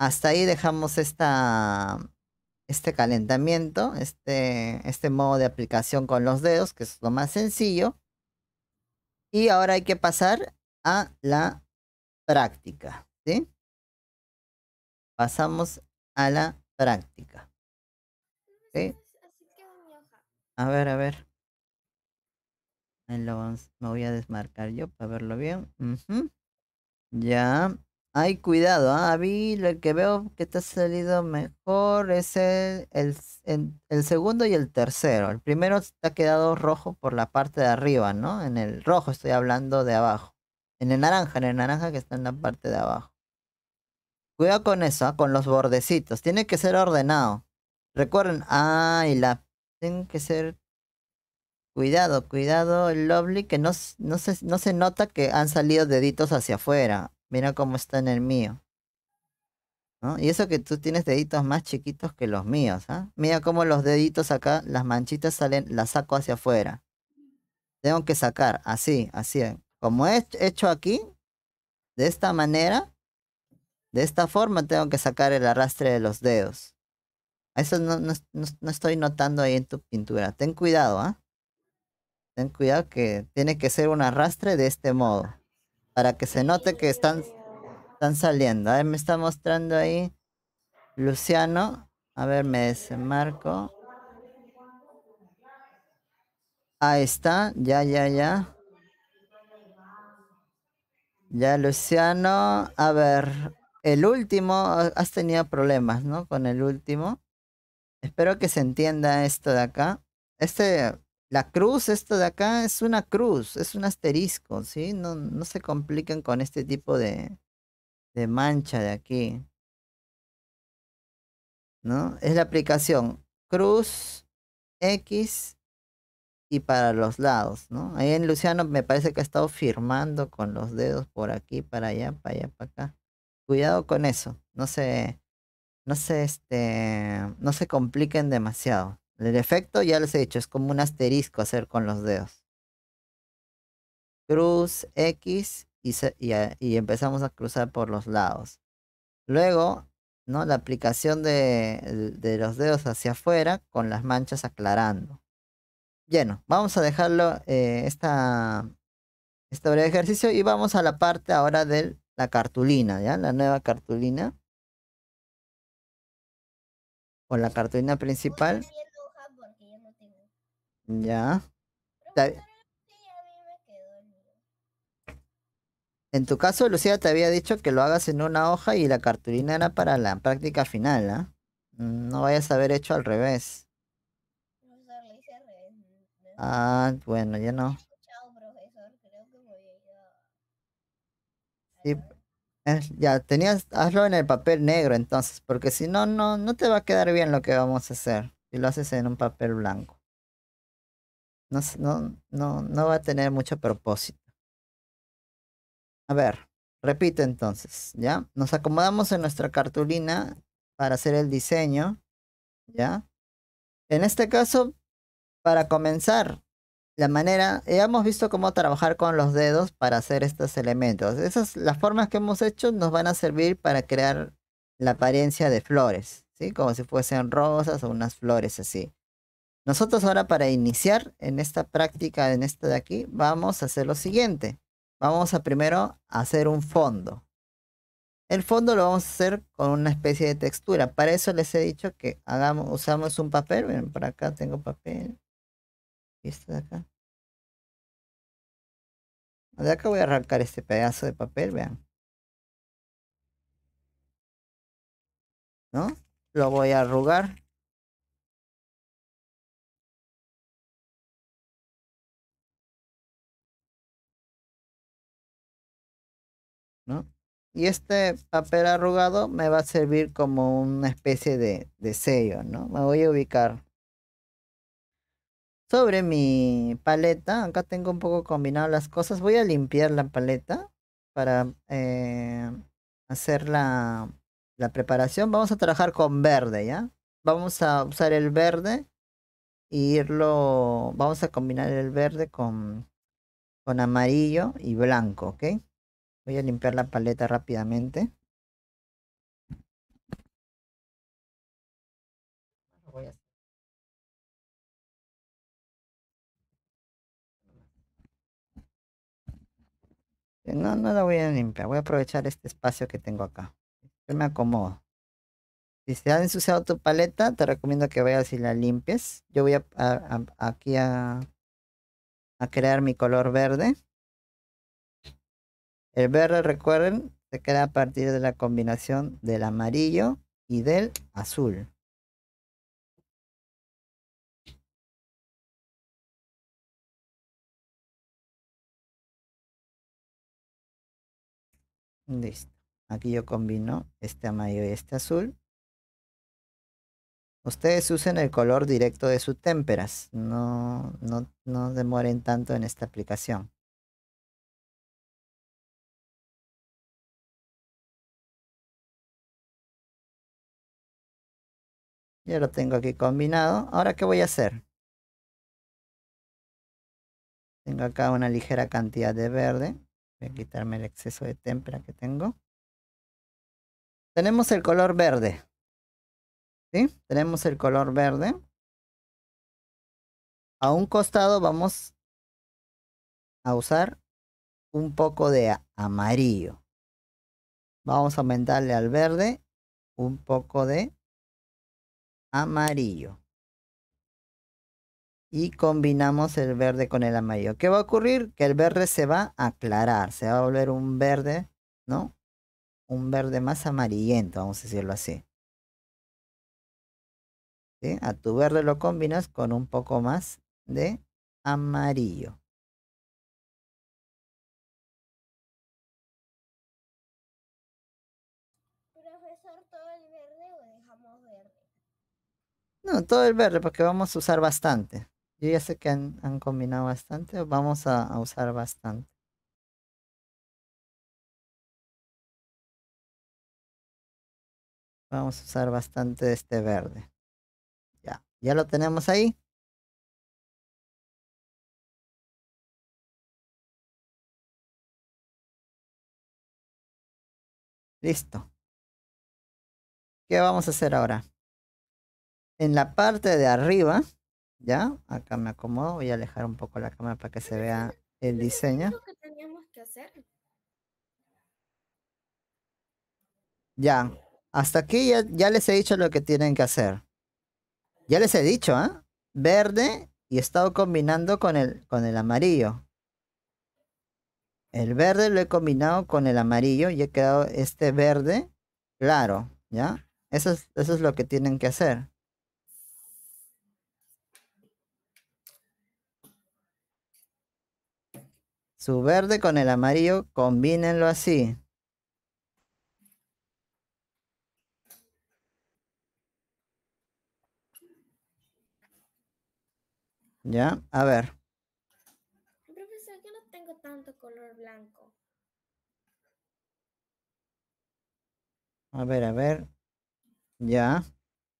Hasta ahí dejamos esta, este calentamiento, este, este modo de aplicación con los dedos, que es lo más sencillo. Y ahora hay que pasar a la práctica. ¿sí? Pasamos a la práctica. ¿sí? A ver, a ver. me voy a desmarcar yo para verlo bien. Ya. Ay, cuidado, ¿ah? Avi, lo que veo que te ha salido mejor es el, segundo y el tercero. El primero te ha quedado rojo por la parte de arriba, ¿no? En el rojo estoy hablando de abajo. En el naranja, en el naranja que está en la parte de abajo. Cuidado con eso, ah, con los bordecitos. Tiene que ser ordenado. Recuerden, ay, la... Tienen que ser... Cuidado, cuidado, el lovely, que se, no se nota que han salido deditos hacia afuera Mira cómo está en el mío. Y eso que tú tienes deditos más chiquitos que los míos. ¿ah? Mira cómo los deditos acá, las manchitas salen, las saco hacia afuera. Tengo que sacar así, así. Eh. Como he hecho aquí, de esta manera, de esta forma tengo que sacar el arrastre de los dedos. Eso no, estoy notando ahí en tu pintura. Ten cuidado, ¿ah? Ten cuidado que tiene que ser un arrastre de este modo. Para que se note que están, están saliendo. A ver, me está mostrando ahí Luciano. A ver, me marco Ahí está, ya, ya, ya. Ya, Luciano. A ver, el último, has tenido problemas, ¿no? Con el último. Espero que se entienda esto de acá. Este la cruz, esto de acá, es una cruz, es un asterisco, ¿sí? No, no se compliquen con este tipo de, de mancha de aquí. ¿No? Es la aplicación cruz X y para los lados, ¿no? Ahí en Luciano me parece que ha estado firmando con los dedos por aquí, para allá, para allá, para acá. Cuidado con eso, no se, no se, este, no se compliquen demasiado. El efecto ya les he dicho, es como un asterisco hacer con los dedos. Cruz X y, y, empezamos a cruzar por los lados. Luego, ¿no? la aplicación de, de los dedos hacia afuera con las manchas aclarando. Lleno. Vamos a dejarlo eh, esta, este breve ejercicio y vamos a la parte ahora de la cartulina, ¿ya? La nueva cartulina. Con la cartulina principal. Ya. En tu caso, Lucía te había dicho que lo hagas en una hoja y la cartulina era para la práctica final, ¿ah? No vayas a haber hecho al revés. Ah, bueno, ya no. ya, tenías, hazlo en el papel negro entonces, porque si no, no, no te va a quedar bien lo que vamos a hacer si lo haces en un papel blanco no, no, no, va a tener mucho propósito. A ver, repito entonces, ¿ya? Nos acomodamos en nuestra cartulina para hacer el diseño, ¿ya? En este caso, para comenzar, la manera, ya eh, hemos visto cómo trabajar con los dedos para hacer estos elementos. Esas, las formas que hemos hecho nos van a servir para crear la apariencia de flores, ¿sí? Como si fuesen rosas o unas flores así. Nosotros ahora para iniciar en esta práctica, en esta de aquí, vamos a hacer lo siguiente. Vamos a primero hacer un fondo. El fondo lo vamos a hacer con una especie de textura. Para eso les he dicho que hagamos, usamos un papel. Ven, por acá tengo papel. Y este de acá. De acá voy a arrancar este pedazo de papel, vean. ¿No? Lo voy a arrugar. Y este papel arrugado me va a servir como una especie de, de sello, ¿no? Me voy a ubicar sobre mi paleta. Acá tengo un poco combinado las cosas. Voy a limpiar la paleta para eh, hacer la, la preparación. Vamos a trabajar con verde, ¿ya? Vamos a usar el verde y irlo... Vamos a combinar el verde con, con amarillo y blanco, Voy a limpiar la paleta rápidamente. Eh, no, no la voy a limpiar. Voy a aprovechar este espacio que tengo acá. me acomodo. Si se ha ensuciado tu paleta, te recomiendo que vayas y la limpies. Yo voy a, a, a, aquí a, crear mi color verde. El verde, recuerden, se crea a partir de la combinación del amarillo y del azul. Listo. Aquí yo combino este amarillo y este azul. Ustedes usen el color directo de sus témperas. No, no, no demoren tanto en esta aplicación. Ya lo tengo aquí combinado. Ahora, ¿qué voy a hacer? Tengo acá una ligera cantidad de verde. Voy a quitarme el exceso de témpera que tengo. Tenemos el color verde. ¿Sí? Tenemos el color verde. A un costado vamos a usar un poco de amarillo. Vamos a aumentarle al verde un poco de amarillo. Y combinamos el verde con el amarillo. ¿Qué va a ocurrir? Que el verde se va a aclarar, se va a volver un verde, ¿no? Un verde más amarillento, vamos a decirlo así. A tu verde lo combinas con un poco más de amarillo. todo el verde, porque vamos a usar bastante. Yo ya sé que han, combinado bastante, vamos a, usar bastante. Vamos a usar bastante de este verde. Ya, ya lo tenemos ahí. Listo. ¿Qué vamos a hacer ahora? en la parte de arriba, ya, acá me acomodo, voy a alejar un poco la cámara para que se vea el diseño. Ya, hasta aquí ya, les he dicho lo que tienen que hacer. Ya les he dicho, ¿eh? Verde y he estado combinando con el, con el amarillo. El verde lo he combinado con el amarillo y he quedado este verde claro, ¿ya? Eso eso es lo que tienen que hacer. Su verde con el amarillo, combínenlo así. Ya, a ver. Profesor, yo no tengo tanto color blanco. A ver, a ver. Ya.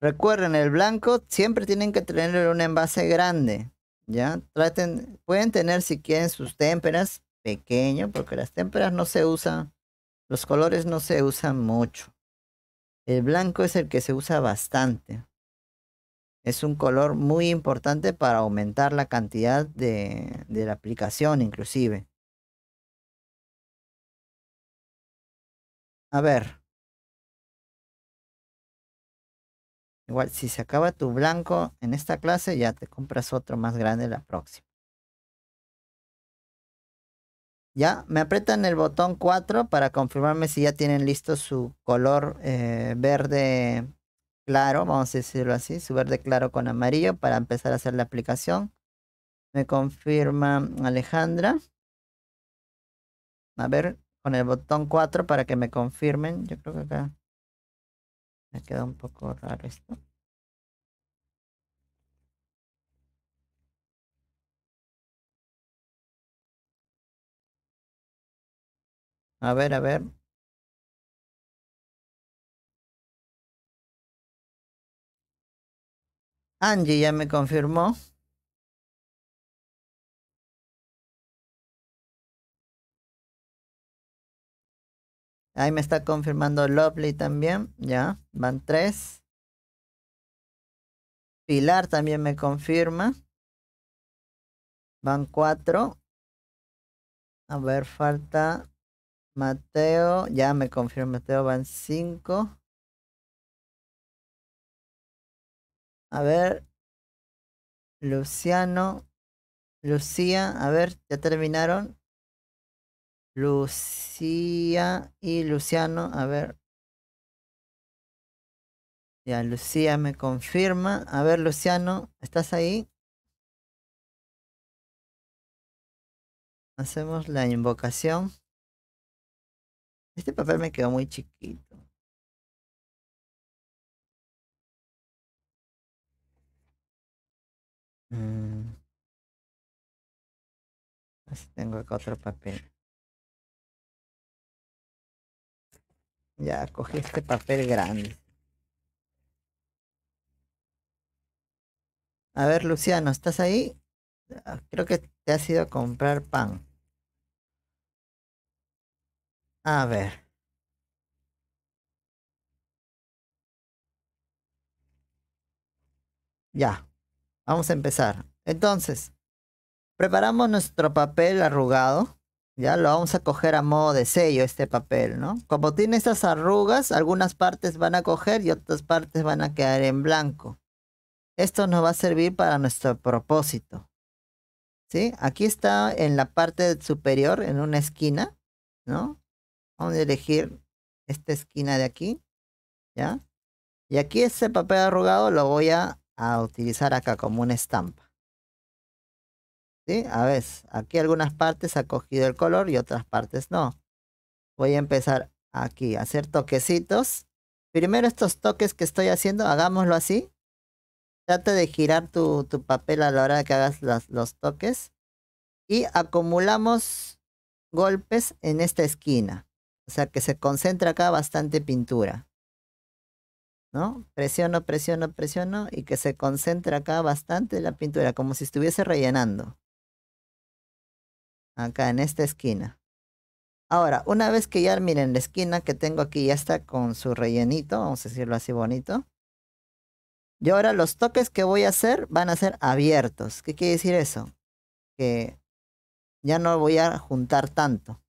Recuerden, el blanco siempre tienen que tener un envase grande. ¿ya? Traten, pueden tener si quieren sus témperas pequeño, porque las témperas no se usan, los colores no se usan mucho. El blanco es el que se usa bastante. Es un color muy importante para aumentar la cantidad de, de la aplicación inclusive. A ver. Igual, si se acaba tu blanco en esta clase, ya te compras otro más grande la próxima. Ya, me apretan el botón 4 para confirmarme si ya tienen listo su color eh, verde claro, vamos a decirlo así, su verde claro con amarillo para empezar a hacer la aplicación. Me confirma Alejandra. A ver, con el botón 4 para que me confirmen. Yo creo que acá me queda un poco raro esto. A ver, a ver. Angie ya me confirmó. Ahí me está confirmando Lovely también. Ya, van tres. Pilar también me confirma. Van cuatro. A ver, falta Mateo. Ya me confirma Mateo, van cinco. A ver. Luciano. Lucía. A ver, ya terminaron. Lucía y Luciano, a ver. Ya, Lucía me confirma. A ver, Luciano, ¿estás ahí? Hacemos la invocación. Este papel me quedó muy chiquito. Mm. Así tengo acá otro papel. Ya cogí este papel grande. A ver, Luciano, ¿estás ahí? Ah, creo que te has ido a comprar pan. A ver. Ya, vamos a empezar. Entonces, preparamos nuestro papel arrugado. Ya lo vamos a coger a modo de sello este papel, ¿no? Como tiene estas arrugas, algunas partes van a coger y otras partes van a quedar en blanco. Esto nos va a servir para nuestro propósito. ¿Sí? Aquí está en la parte superior, en una esquina, ¿no? Vamos a elegir esta esquina de aquí, ¿ya? Y aquí este papel arrugado lo voy a, a utilizar acá como una estampa. A ver, aquí algunas partes ha cogido el color y otras partes no. Voy a empezar aquí a hacer toquecitos. Primero estos toques que estoy haciendo, hagámoslo así. Trata de girar tu, papel a la hora de que hagas los, los toques. Y acumulamos golpes en esta esquina. O sea que se concentra acá bastante pintura. ¿No? Presiono, presiono, presiono y que se concentra acá bastante la pintura, como si estuviese rellenando acá en esta esquina. Ahora, una vez que ya, miren, la esquina que tengo aquí ya está con su rellenito, vamos a decirlo así bonito. Y ahora los toques que voy a hacer van a ser abiertos. ¿Qué quiere decir eso? Que ya no voy a juntar tanto.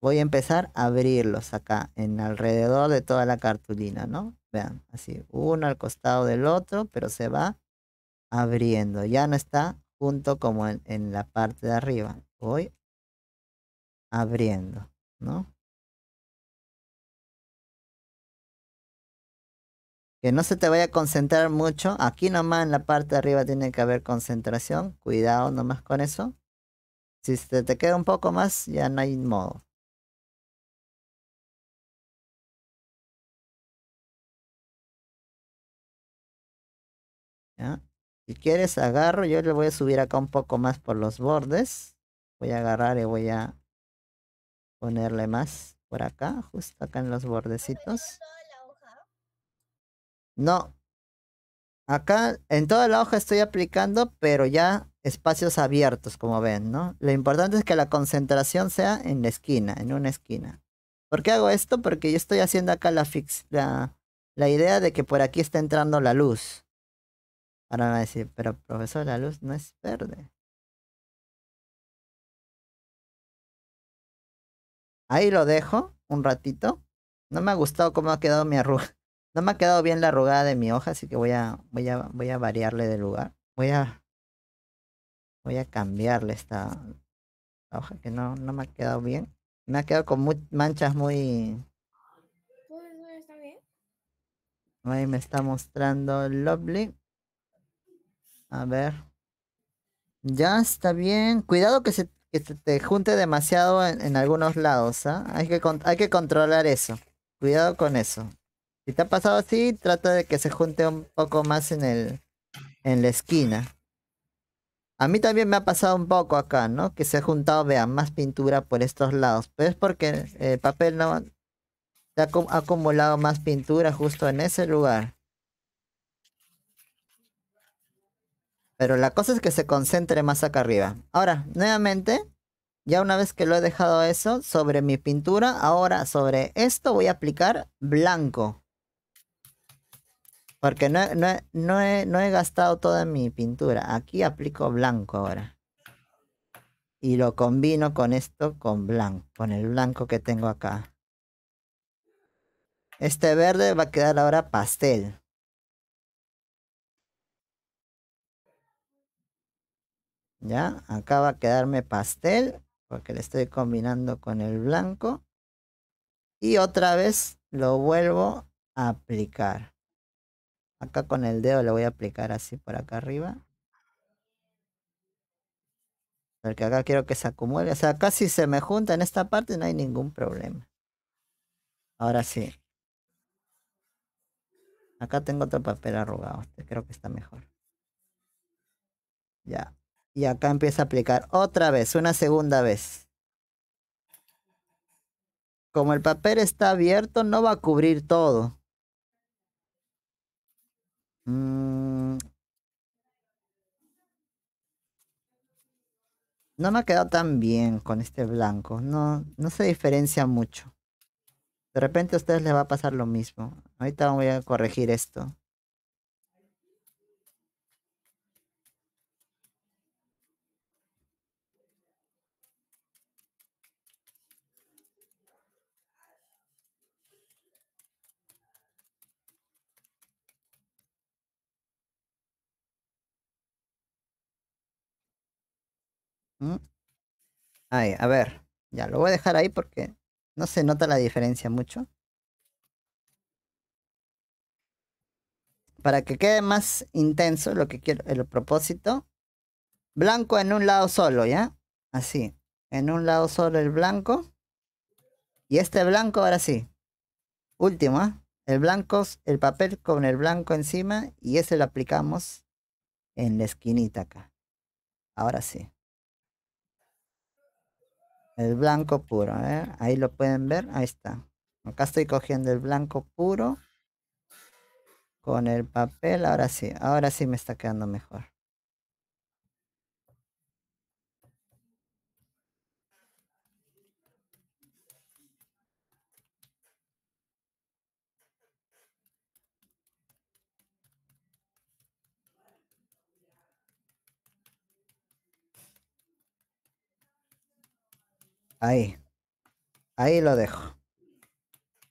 Voy a empezar a abrirlos acá, en alrededor de toda la cartulina, ¿no? Vean, así, uno al costado del otro, pero se va abriendo. Ya no está punto como en, la parte de arriba. Voy abriendo, ¿no? que no se te vaya a concentrar mucho. Aquí nomás en la parte de arriba tiene que haber concentración. Cuidado nomás con eso. Si se te queda un poco más, ya no hay modo. Si quieres agarro, yo le voy a subir acá un poco más por los bordes. Voy a agarrar y voy a ponerle más por acá, justo acá en los bordecitos. No. Acá en toda la hoja estoy aplicando, pero ya espacios abiertos, como ven, ¿no? Lo importante es que la concentración sea en la esquina, en una esquina. ¿Por qué hago esto? Porque yo estoy haciendo acá la, la idea de que por aquí está entrando la luz. Ahora me va a decir, pero profesor, la luz no es verde. Ahí lo dejo un ratito. No me ha gustado cómo ha quedado mi arruga. No me ha quedado bien la arrugada de mi hoja, así que voy a, voy a, voy a variarle de lugar. Voy a, voy a cambiarle esta, hoja que no, no me ha quedado bien. Me ha quedado con muy, manchas muy... Ahí me está mostrando Lovely. A ver. Ya está bien. Cuidado que se, te junte demasiado en, algunos lados. ¿ah? Hay, que, hay que controlar eso. Cuidado con eso. Si te ha pasado así, trata de que se junte un poco más en el en la esquina. A mí también me ha pasado un poco acá, ¿no? Que se ha juntado, vean, más pintura por estos lados. Pero es porque el papel no ha acumulado más pintura justo en ese lugar. Pero la cosa es que se concentre más acá arriba. Ahora, nuevamente, ya una vez que lo he dejado eso sobre mi pintura, ahora sobre esto voy a aplicar blanco. Porque no, he, he gastado toda mi pintura. Aquí aplico blanco ahora. Y lo combino con esto con blanco, con el blanco que tengo acá. Este verde va a quedar ahora pastel. Ya, acá va a quedarme pastel porque le estoy combinando con el blanco. Y otra vez lo vuelvo a aplicar. Acá con el dedo lo voy a aplicar así por acá arriba. Porque acá quiero que se acumule. O sea, casi se me junta en esta parte no hay ningún problema. Ahora sí. Acá tengo otro papel arrugado. Este creo que está mejor. Ya. Y acá empieza a aplicar otra vez, una segunda vez. Como el papel está abierto, no va a cubrir todo. Mm. No me ha quedado tan bien con este blanco. No, no se diferencia mucho. De repente a ustedes les va a pasar lo mismo. Ahorita voy a corregir esto. Mm. Ahí, a ver. Ya, lo voy a dejar ahí porque no se nota la diferencia mucho. Para que quede más intenso lo que quiero, el propósito. Blanco en un lado solo, ¿ya? Así. En un lado solo el blanco. Y este blanco ahora sí. Último, ¿ah? El blanco, el papel con el blanco encima y ese lo aplicamos en la esquinita acá. Ahora sí. El blanco puro, ¿eh? Ahí lo pueden ver, ahí está. Acá estoy cogiendo el blanco puro con el papel. Ahora sí, ahora sí me está quedando mejor. Ahí. Ahí lo dejo.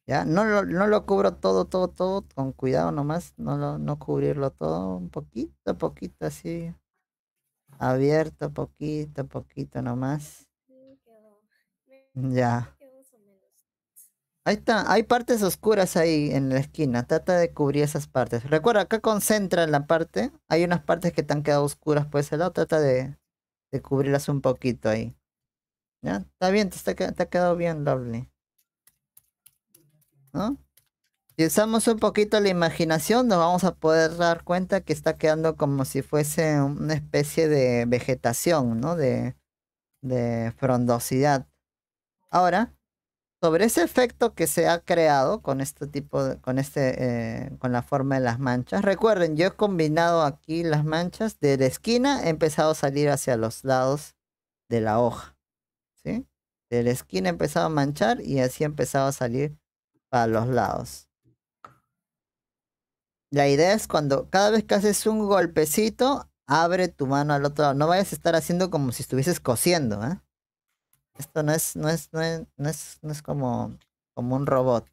Ya, no lo, no lo cubro todo, todo, todo. Con cuidado nomás. No, no cubrirlo todo. Un poquito, poquito así. Abierto, poquito, poquito nomás. Ya. Ahí está, hay partes oscuras ahí en la esquina. Trata de cubrir esas partes. Recuerda, acá concentra en la parte. Hay unas partes que te han quedado oscuras por pues, ese lado. Trata de, de cubrirlas un poquito ahí. ¿Ya? Está bien, te, ha quedado bien, doble. ¿No? Si usamos un poquito la imaginación, nos vamos a poder dar cuenta que está quedando como si fuese una especie de vegetación, ¿no? De, frondosidad. Ahora, sobre ese efecto que se ha creado con este tipo con este eh, con la forma de las manchas recuerden yo he combinado aquí las manchas de la esquina he empezado a salir hacia los lados de la hoja ¿sí? De la esquina empezaba a manchar y así empezaba a salir para los lados. La idea es cuando cada vez que haces un golpecito, abre tu mano al otro lado. No vayas a estar haciendo como si estuvieses cosiendo, ¿eh? Esto no es, no es, no es, no es como, como un robot.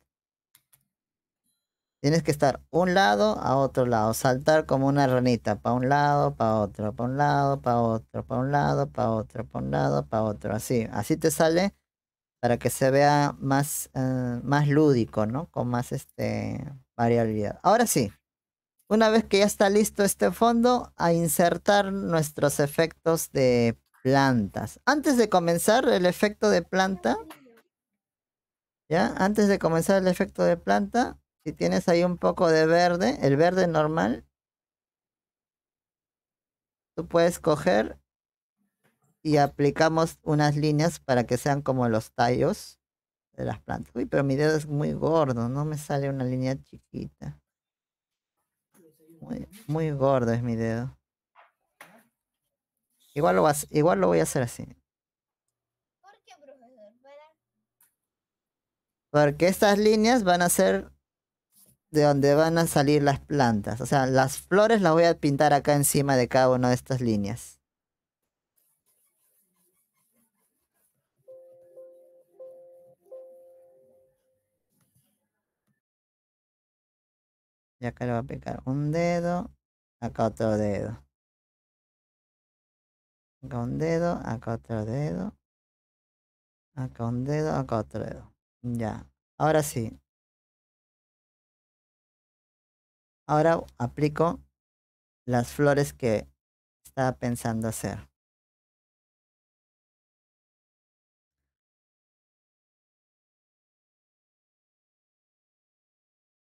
Tienes que estar un lado a otro lado, saltar como una ranita, para un lado, para otro, para un lado, para otro, para un lado, para otro, para un lado, para otro, así. Así te sale para que se vea más, eh, más lúdico, ¿no? Con más este, variabilidad. Ahora sí, una vez que ya está listo este fondo, a insertar nuestros efectos de plantas. Antes de comenzar el efecto de planta, ¿ya? Antes de comenzar el efecto de planta, si tienes ahí un poco de verde, el verde normal, tú puedes coger y aplicamos unas líneas para que sean como los tallos de las plantas. Uy, pero mi dedo es muy gordo, no me sale una línea chiquita. Muy, gordo es mi dedo. Igual lo, vas, igual lo voy a hacer así. ¿Por qué, profesor? Porque estas líneas van a ser de donde van a salir las plantas. O sea, las flores las voy a pintar acá encima de cada una de estas líneas. Y acá le voy a aplicar un dedo, acá otro dedo. Acá un dedo, acá otro dedo. Acá un dedo, acá otro dedo. Ya. Ahora sí, Ahora aplico las flores que estaba pensando hacer.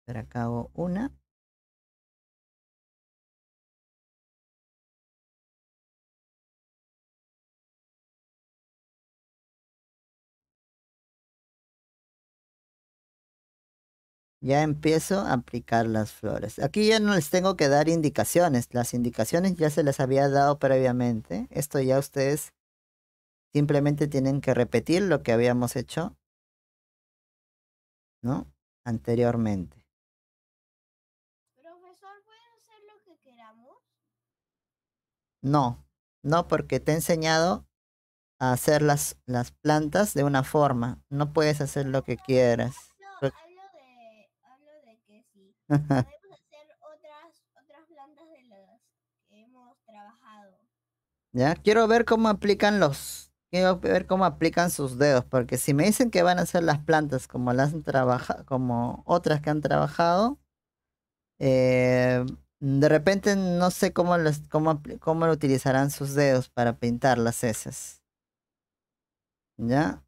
Pero hago una. ya empiezo a aplicar las flores. Aquí ya no les tengo que dar indicaciones. Las indicaciones ya se las había dado previamente. Esto ya ustedes simplemente tienen que repetir lo que habíamos hecho ¿no? anteriormente. Profesor, ¿pueden hacer lo que queramos? No, no porque te he enseñado a hacer las, las plantas de una forma. No puedes hacer lo que quieras. Podemos hacer otras, plantas de las que hemos trabajado. Ya, quiero ver cómo aplican los. Quiero ver cómo aplican sus dedos, porque si me dicen que van a hacer las plantas como las han trabajado, como otras que han trabajado, eh, de repente no sé cómo, cómo, cómo utilizarán sus dedos para pintar las heces. ¿Ya?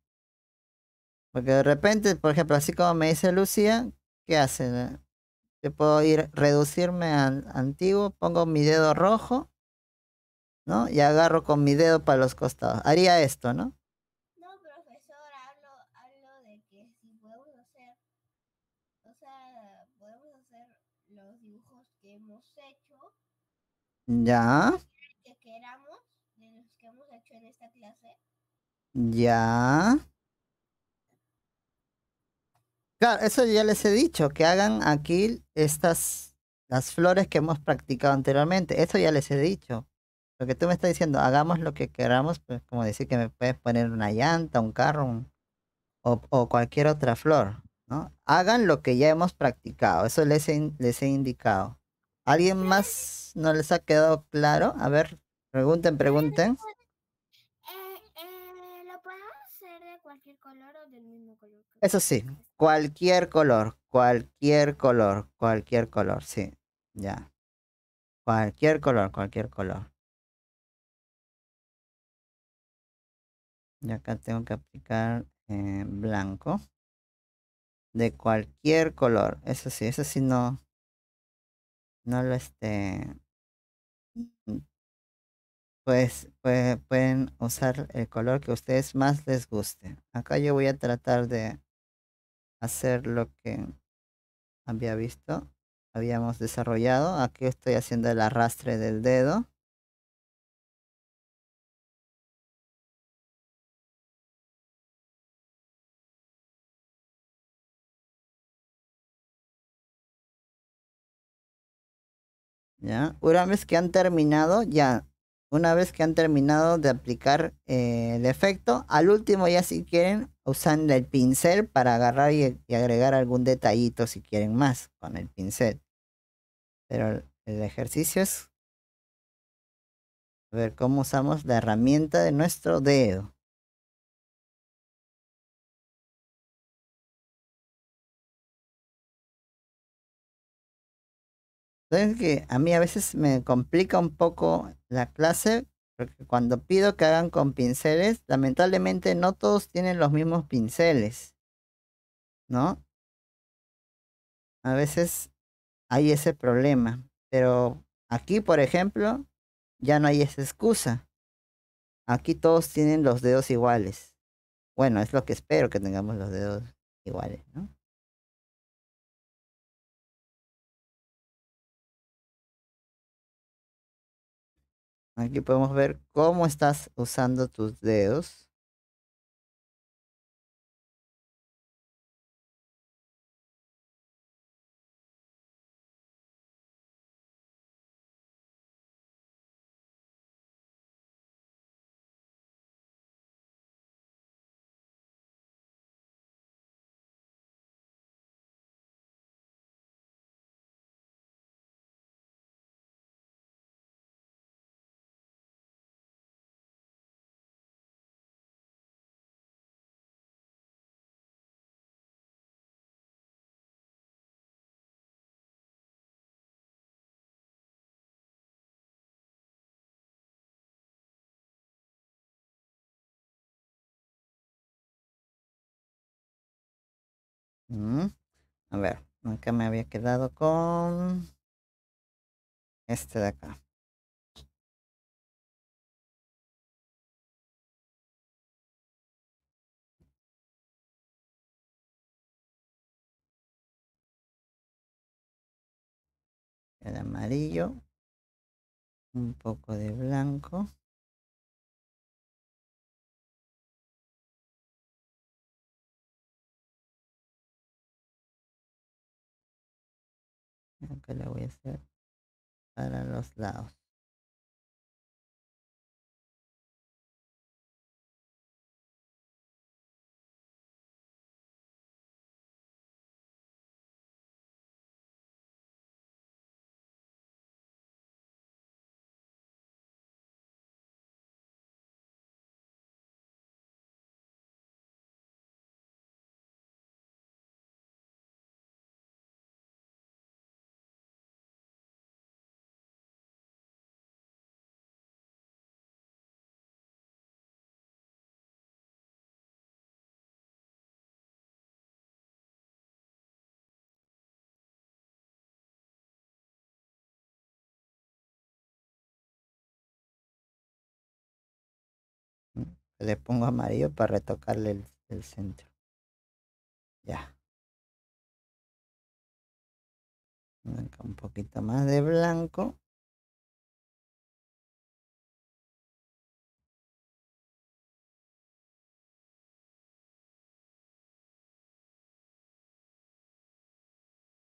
Porque de repente, por ejemplo, así como me dice Lucía, ¿qué hacen? Yo puedo ir, reducirme al antiguo, pongo mi dedo rojo, ¿no? Y agarro con mi dedo para los costados. Haría esto, ¿no? No, profesor, hablo, de que si podemos hacer, o sea, podemos hacer los dibujos que hemos hecho. Ya. Que queramos, de los que hemos hecho en esta clase. Ya. Claro, eso ya les he dicho, que hagan aquí estas, las flores que hemos practicado anteriormente. Eso ya les he dicho. Lo que tú me estás diciendo, hagamos lo que queramos, pues como decir que me puedes poner una llanta, un carro, o, cualquier otra flor, ¿no? Hagan lo que ya hemos practicado, eso les he, les he indicado. ¿Alguien más no les ha quedado claro? A ver, pregunten, pregunten. Eh, eh, de cualquier color del mismo Eso sí, Cualquier color, cualquier color, cualquier color, sí, ya. Cualquier color, cualquier color. Y acá tengo que aplicar blanco. De cualquier color. Eso sí, eso sí no. No lo esté Pues, pues pueden usar el color que ustedes más les guste. Acá yo voy a tratar de hacer lo que había visto, habíamos desarrollado. Aquí estoy haciendo el arrastre del dedo. ¿Ya? Una vez que han terminado, ya una vez que han terminado de aplicar eh, el efecto, al último ya si quieren usan el pincel para agarrar y, agregar algún detallito si quieren más con el pincel. Pero el ejercicio es ver cómo usamos la herramienta de nuestro dedo. Entonces que a mí a veces me complica un poco la clase, porque cuando pido que hagan con pinceles, lamentablemente no todos tienen los mismos pinceles, ¿no? A veces hay ese problema, pero aquí, por ejemplo, ya no hay esa excusa. Aquí todos tienen los dedos iguales. Bueno, es lo que espero que tengamos los dedos iguales, ¿no? Aquí podemos ver cómo estás usando tus dedos. A ver, acá me había quedado con este de acá. El amarillo, un poco de blanco. aunque la voy a hacer para los lados le pongo amarillo para retocarle el, centro. Ya. un poquito más de blanco.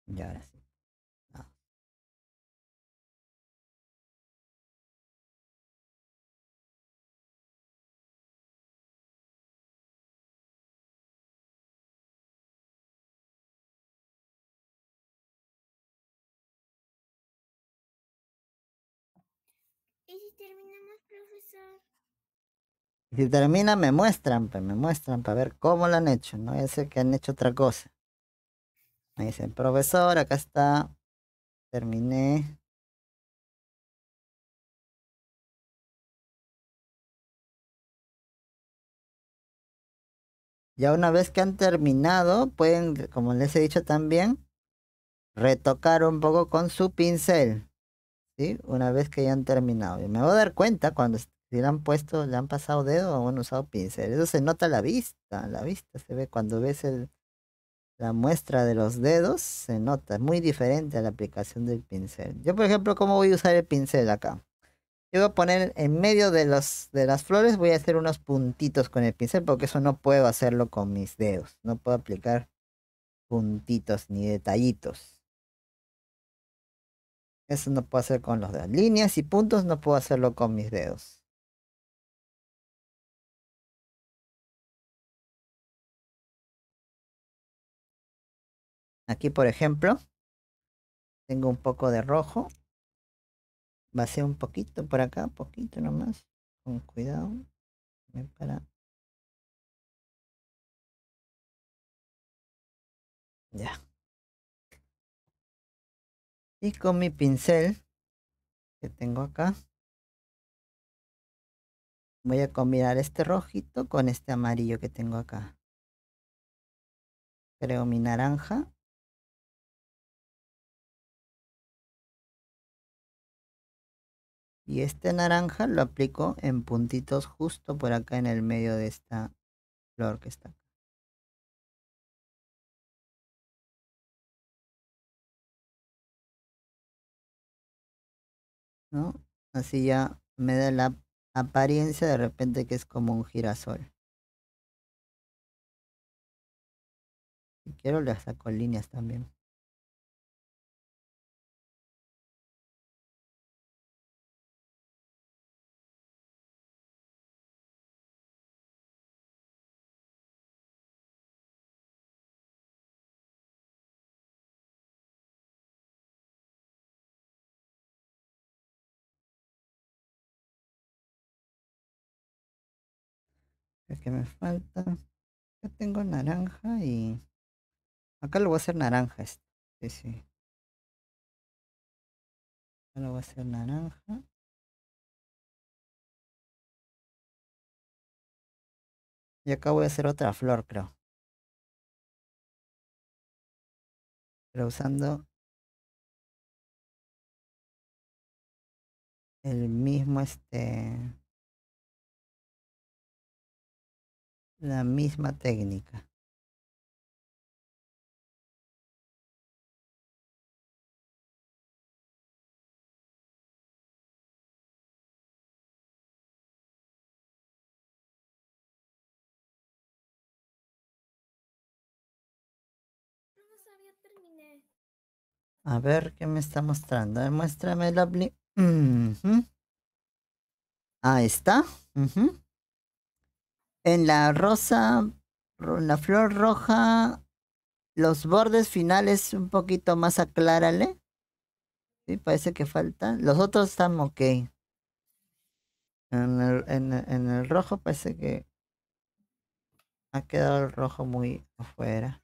Y ahora sí. terminamos, profesor. Si termina, me muestran, pues, me muestran para ver cómo lo han hecho. No voy a ser que han hecho otra cosa. Me dicen, profesor, acá está. Terminé. Ya una vez que han terminado, pueden, como les he dicho también, retocar un poco con su pincel. Una vez que ya han terminado. Y me voy a dar cuenta cuando si le han puesto, le han pasado dedo o han usado pincel. Eso se nota a la vista, a la vista se ve cuando ves la muestra de los dedos, se nota. Es muy diferente a la aplicación del pincel. Yo, por ejemplo, ¿cómo voy a usar el pincel acá? Yo voy a poner en medio de, los, de las flores, voy a hacer unos puntitos con el pincel, porque eso no puedo hacerlo con mis dedos. No puedo aplicar puntitos ni detallitos. Eso no puedo hacer con los dedos. Líneas y puntos no puedo hacerlo con mis dedos. Aquí, por ejemplo, tengo un poco de rojo. va a ser un poquito por acá, poquito nomás. Con cuidado. Para... Ya y con mi pincel que tengo acá voy a combinar este rojito con este amarillo que tengo acá creo mi naranja y este naranja lo aplico en puntitos justo por acá en el medio de esta flor que está acá ¿no? Así ya me da la apariencia de repente que es como un girasol. Si quiero le saco líneas también. es que me falta. Ya tengo naranja y... Acá lo voy a hacer naranja. Este. Sí, sí. Acá lo voy a hacer naranja. Y acá voy a hacer otra flor, creo. Pero usando el mismo este la misma técnica. A ver, ¿qué me está mostrando? muéstrame la... Ah está en la rosa, la flor roja, los bordes finales un poquito más aclárale. Sí, parece que falta. Los otros están ok. En el, en el rojo parece que ha quedado el rojo muy afuera.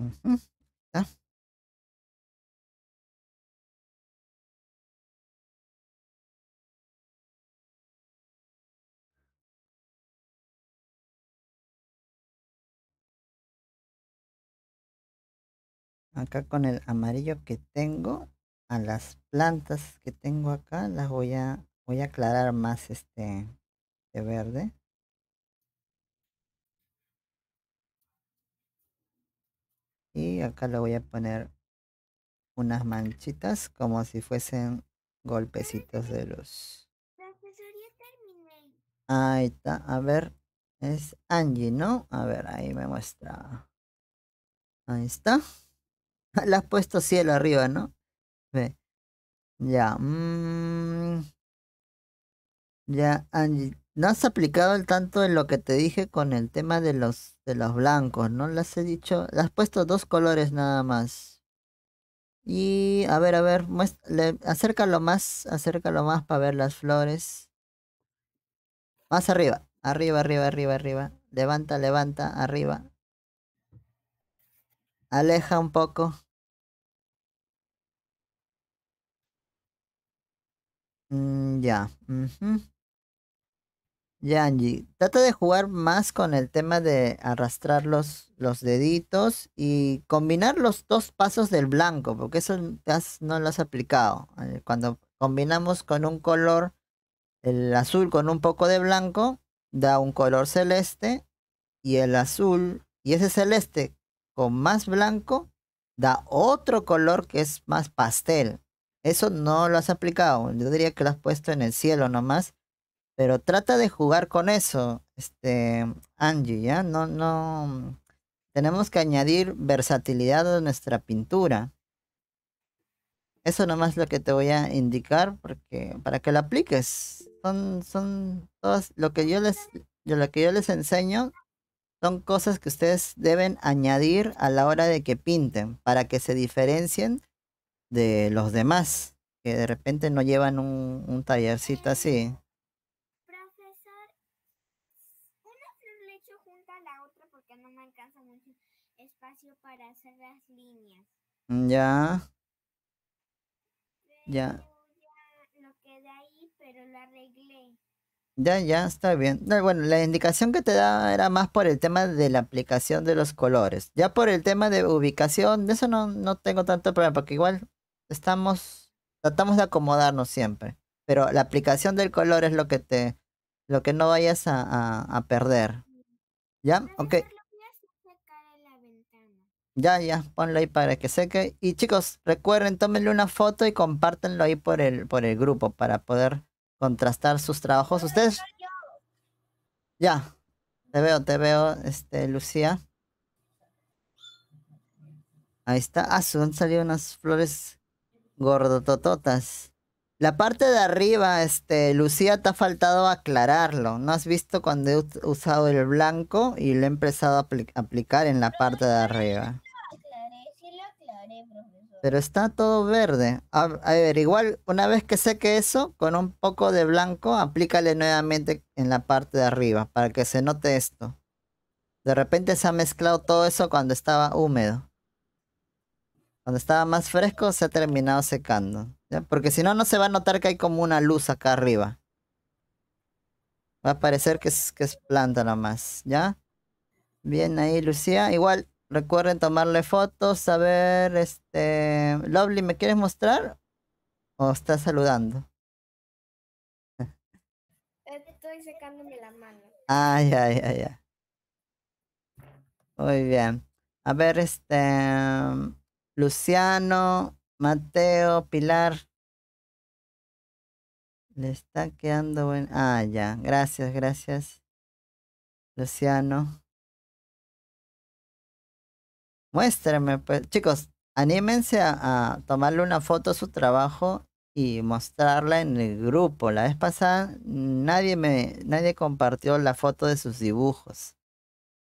Mm, mm, acá con el amarillo que tengo, a las plantas que tengo acá, las voy a, voy a aclarar más este de verde. y acá le voy a poner unas manchitas como si fuesen golpecitos de luz. Ahí está, a ver, es Angie, ¿no? A ver, ahí me muestra. Ahí está. Le has puesto cielo arriba, ¿no? Ve. Ya. Mmm. Ya, Angie. ¿No has aplicado el tanto en lo que te dije con el tema de los los blancos, ¿no? Las he dicho, las he puesto dos colores nada más. Y a ver, a ver, acerca acércalo más, acércalo más para ver las flores. Más arriba, arriba, arriba, arriba, arriba. Levanta, levanta, arriba. Aleja un poco. Mm, ya. Yanji, trata de jugar más con el tema de arrastrar los, deditos y combinar los dos pasos del blanco, porque eso no lo has aplicado. Eh, cuando combinamos con un color, el azul con un poco de blanco, da un color celeste y el azul, y ese celeste con más blanco, da otro color que es más pastel. Eso no lo has aplicado. Yo diría que lo has puesto en el cielo nomás pero trata de jugar con eso, este, Angie, ¿ya? No, no. Tenemos que añadir versatilidad a nuestra pintura. Eso nomás es lo que te voy a indicar porque, para que lo apliques. Son, son todas lo que yo les, lo que yo les enseño son cosas que ustedes deben añadir a la hora de que pinten para que se diferencien de los demás que de repente no llevan un, un tallercito así. Mm, ya. Ya. Ya, ya, está bien. Bueno, la indicación que te daba era más por el tema de la aplicación de los colores. Ya por el tema de ubicación, de eso no, no tengo tanto problema, porque igual estamos, tratamos de acomodarnos siempre. Pero la aplicación del color es lo que te, lo que no vayas a, a perder. ¿Ya? Ok. Ya, ya, ponlo ahí para que seque. Y chicos, recuerden, tómenle una foto y compártenlo ahí por el, por el grupo para poder contrastar sus trabajos. Ustedes. Ya, te veo, te veo, este, Lucía. Ahí está. Ah, han salido unas flores gordotototas. La parte de arriba, este, Lucía, te ha faltado aclararlo. ¿No has visto cuando he usado el blanco y lo he empezado a aplicar en la parte de arriba? Pero está todo verde. A, ver, igual una vez que seque eso, con un poco de blanco, aplícale nuevamente en la parte de arriba para que se note esto. De repente se ha mezclado todo eso cuando estaba húmedo. Cuando estaba más fresco se ha terminado secando. ¿ya? Porque si no, no se va a notar que hay como una luz acá arriba. Va a parecer que es, que es planta nomás, ¿ya? Bien ahí, Lucía. Igual Recuerden tomarle fotos, a ver, este, Lovely, ¿me quieres mostrar? ¿O estás saludando? Estoy secándome la mano. Ah, ya, ya, ya. Muy bien. A ver, este, Luciano, Mateo, Pilar. Le está quedando bueno. Ah, ya. Gracias, gracias. Luciano muéstrame, pues. Chicos, anímense a, tomarle una foto a su trabajo y mostrarla en el grupo. La vez pasada nadie me, nadie compartió la foto de sus dibujos.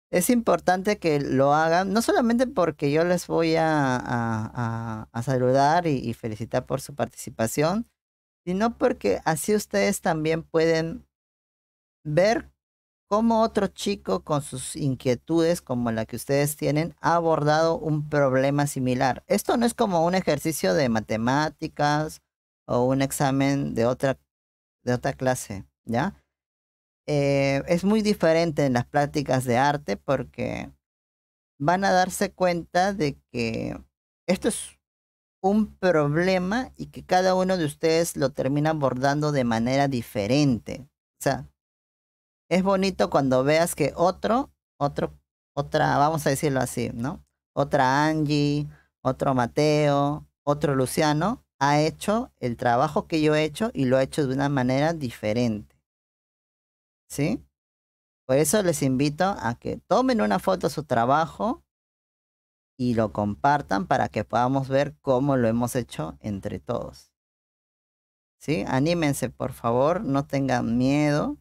Es importante que lo hagan, no solamente porque yo les voy a, a, saludar y felicitar por su participación, sino porque así ustedes también pueden ver cómo otro chico con sus inquietudes como la que ustedes tienen ha abordado un problema similar. Esto no es como un ejercicio de matemáticas o un examen de otra, de otra clase, ¿ya? Eh, es muy diferente en las prácticas de arte porque van a darse cuenta de que esto es un problema y que cada uno de ustedes lo termina abordando de manera diferente. O sea, es bonito cuando veas que otro, otro, otra, vamos a decirlo así, ¿no? Otra Angie, otro Mateo, otro Luciano ha hecho el trabajo que yo he hecho y lo ha hecho de una manera diferente. ¿Sí? Por eso les invito a que tomen una foto de su trabajo y lo compartan para que podamos ver cómo lo hemos hecho entre todos. ¿Sí? Anímense, por favor, no tengan miedo.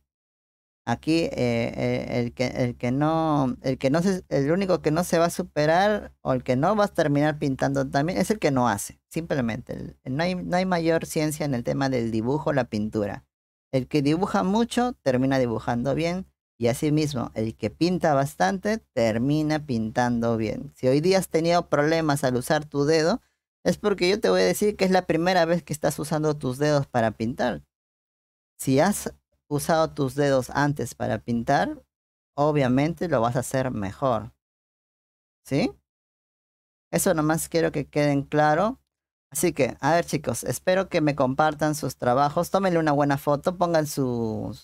Aquí eh, eh, el, que, el que no, el que no el único que no se va a superar o el que no va a terminar pintando también es el que no hace, simplemente. no, hay, no hay mayor ciencia en el tema del dibujo, la pintura. El que dibuja mucho termina dibujando bien y asimismo el que pinta bastante termina pintando bien. Si hoy día has tenido problemas al usar tu dedo, es porque yo te voy a decir que es la primera vez que estás usando tus dedos para pintar. Si has usado tus dedos antes para pintar, obviamente lo vas a hacer mejor. ¿Sí? Eso nomás quiero que queden claro. Así que, a ver chicos, espero que me compartan sus trabajos. Tómenle una buena foto, pongan su,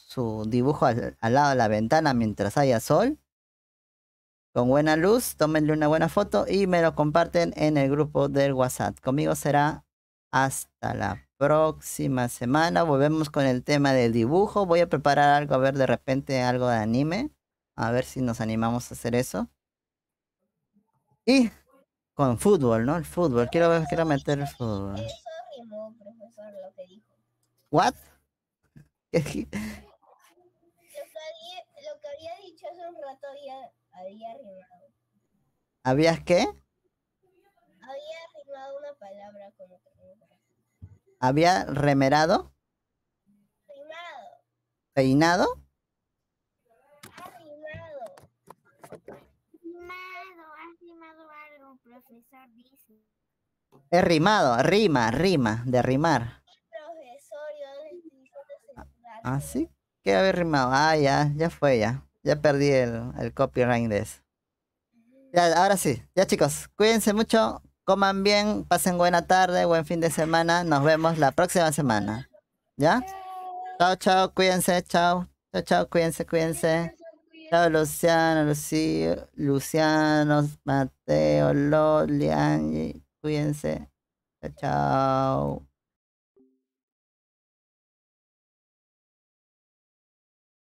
dibujo al, al lado de la ventana mientras haya sol. Con buena luz, tómenle una buena foto y me lo comparten en el grupo del WhatsApp. Conmigo será hasta la próxima semana volvemos con el tema del dibujo. Voy a preparar algo, a ver de repente algo de anime. A ver si nos animamos a hacer eso. Y con fútbol, ¿no? El fútbol. Quiero, quiero meter el fútbol. Eso rimó, profesor, lo que dijo. ¿What? lo, que había, dicho hace un rato había, había rimado. ¿Habías qué? Había rimado una palabra con que. Había remerado. Peinado. Peinado. He rimado, rima, rima, de rimar. ¿Ah, sí? ¿Qué había rimado? Ah, ya, ya fue, ya. Ya perdí el, el copyright de eso. Ya, ahora sí. Ya, chicos, cuídense mucho. Coman bien, pasen buena tarde, buen fin de semana. Nos vemos la próxima semana. ¿Ya? Chao, chao, cuídense, chao. Chao, chao, cuídense, cuídense. Chao, Luciano, Lucio, Luciano, Mateo, Lolian, cuídense. Chao, chao.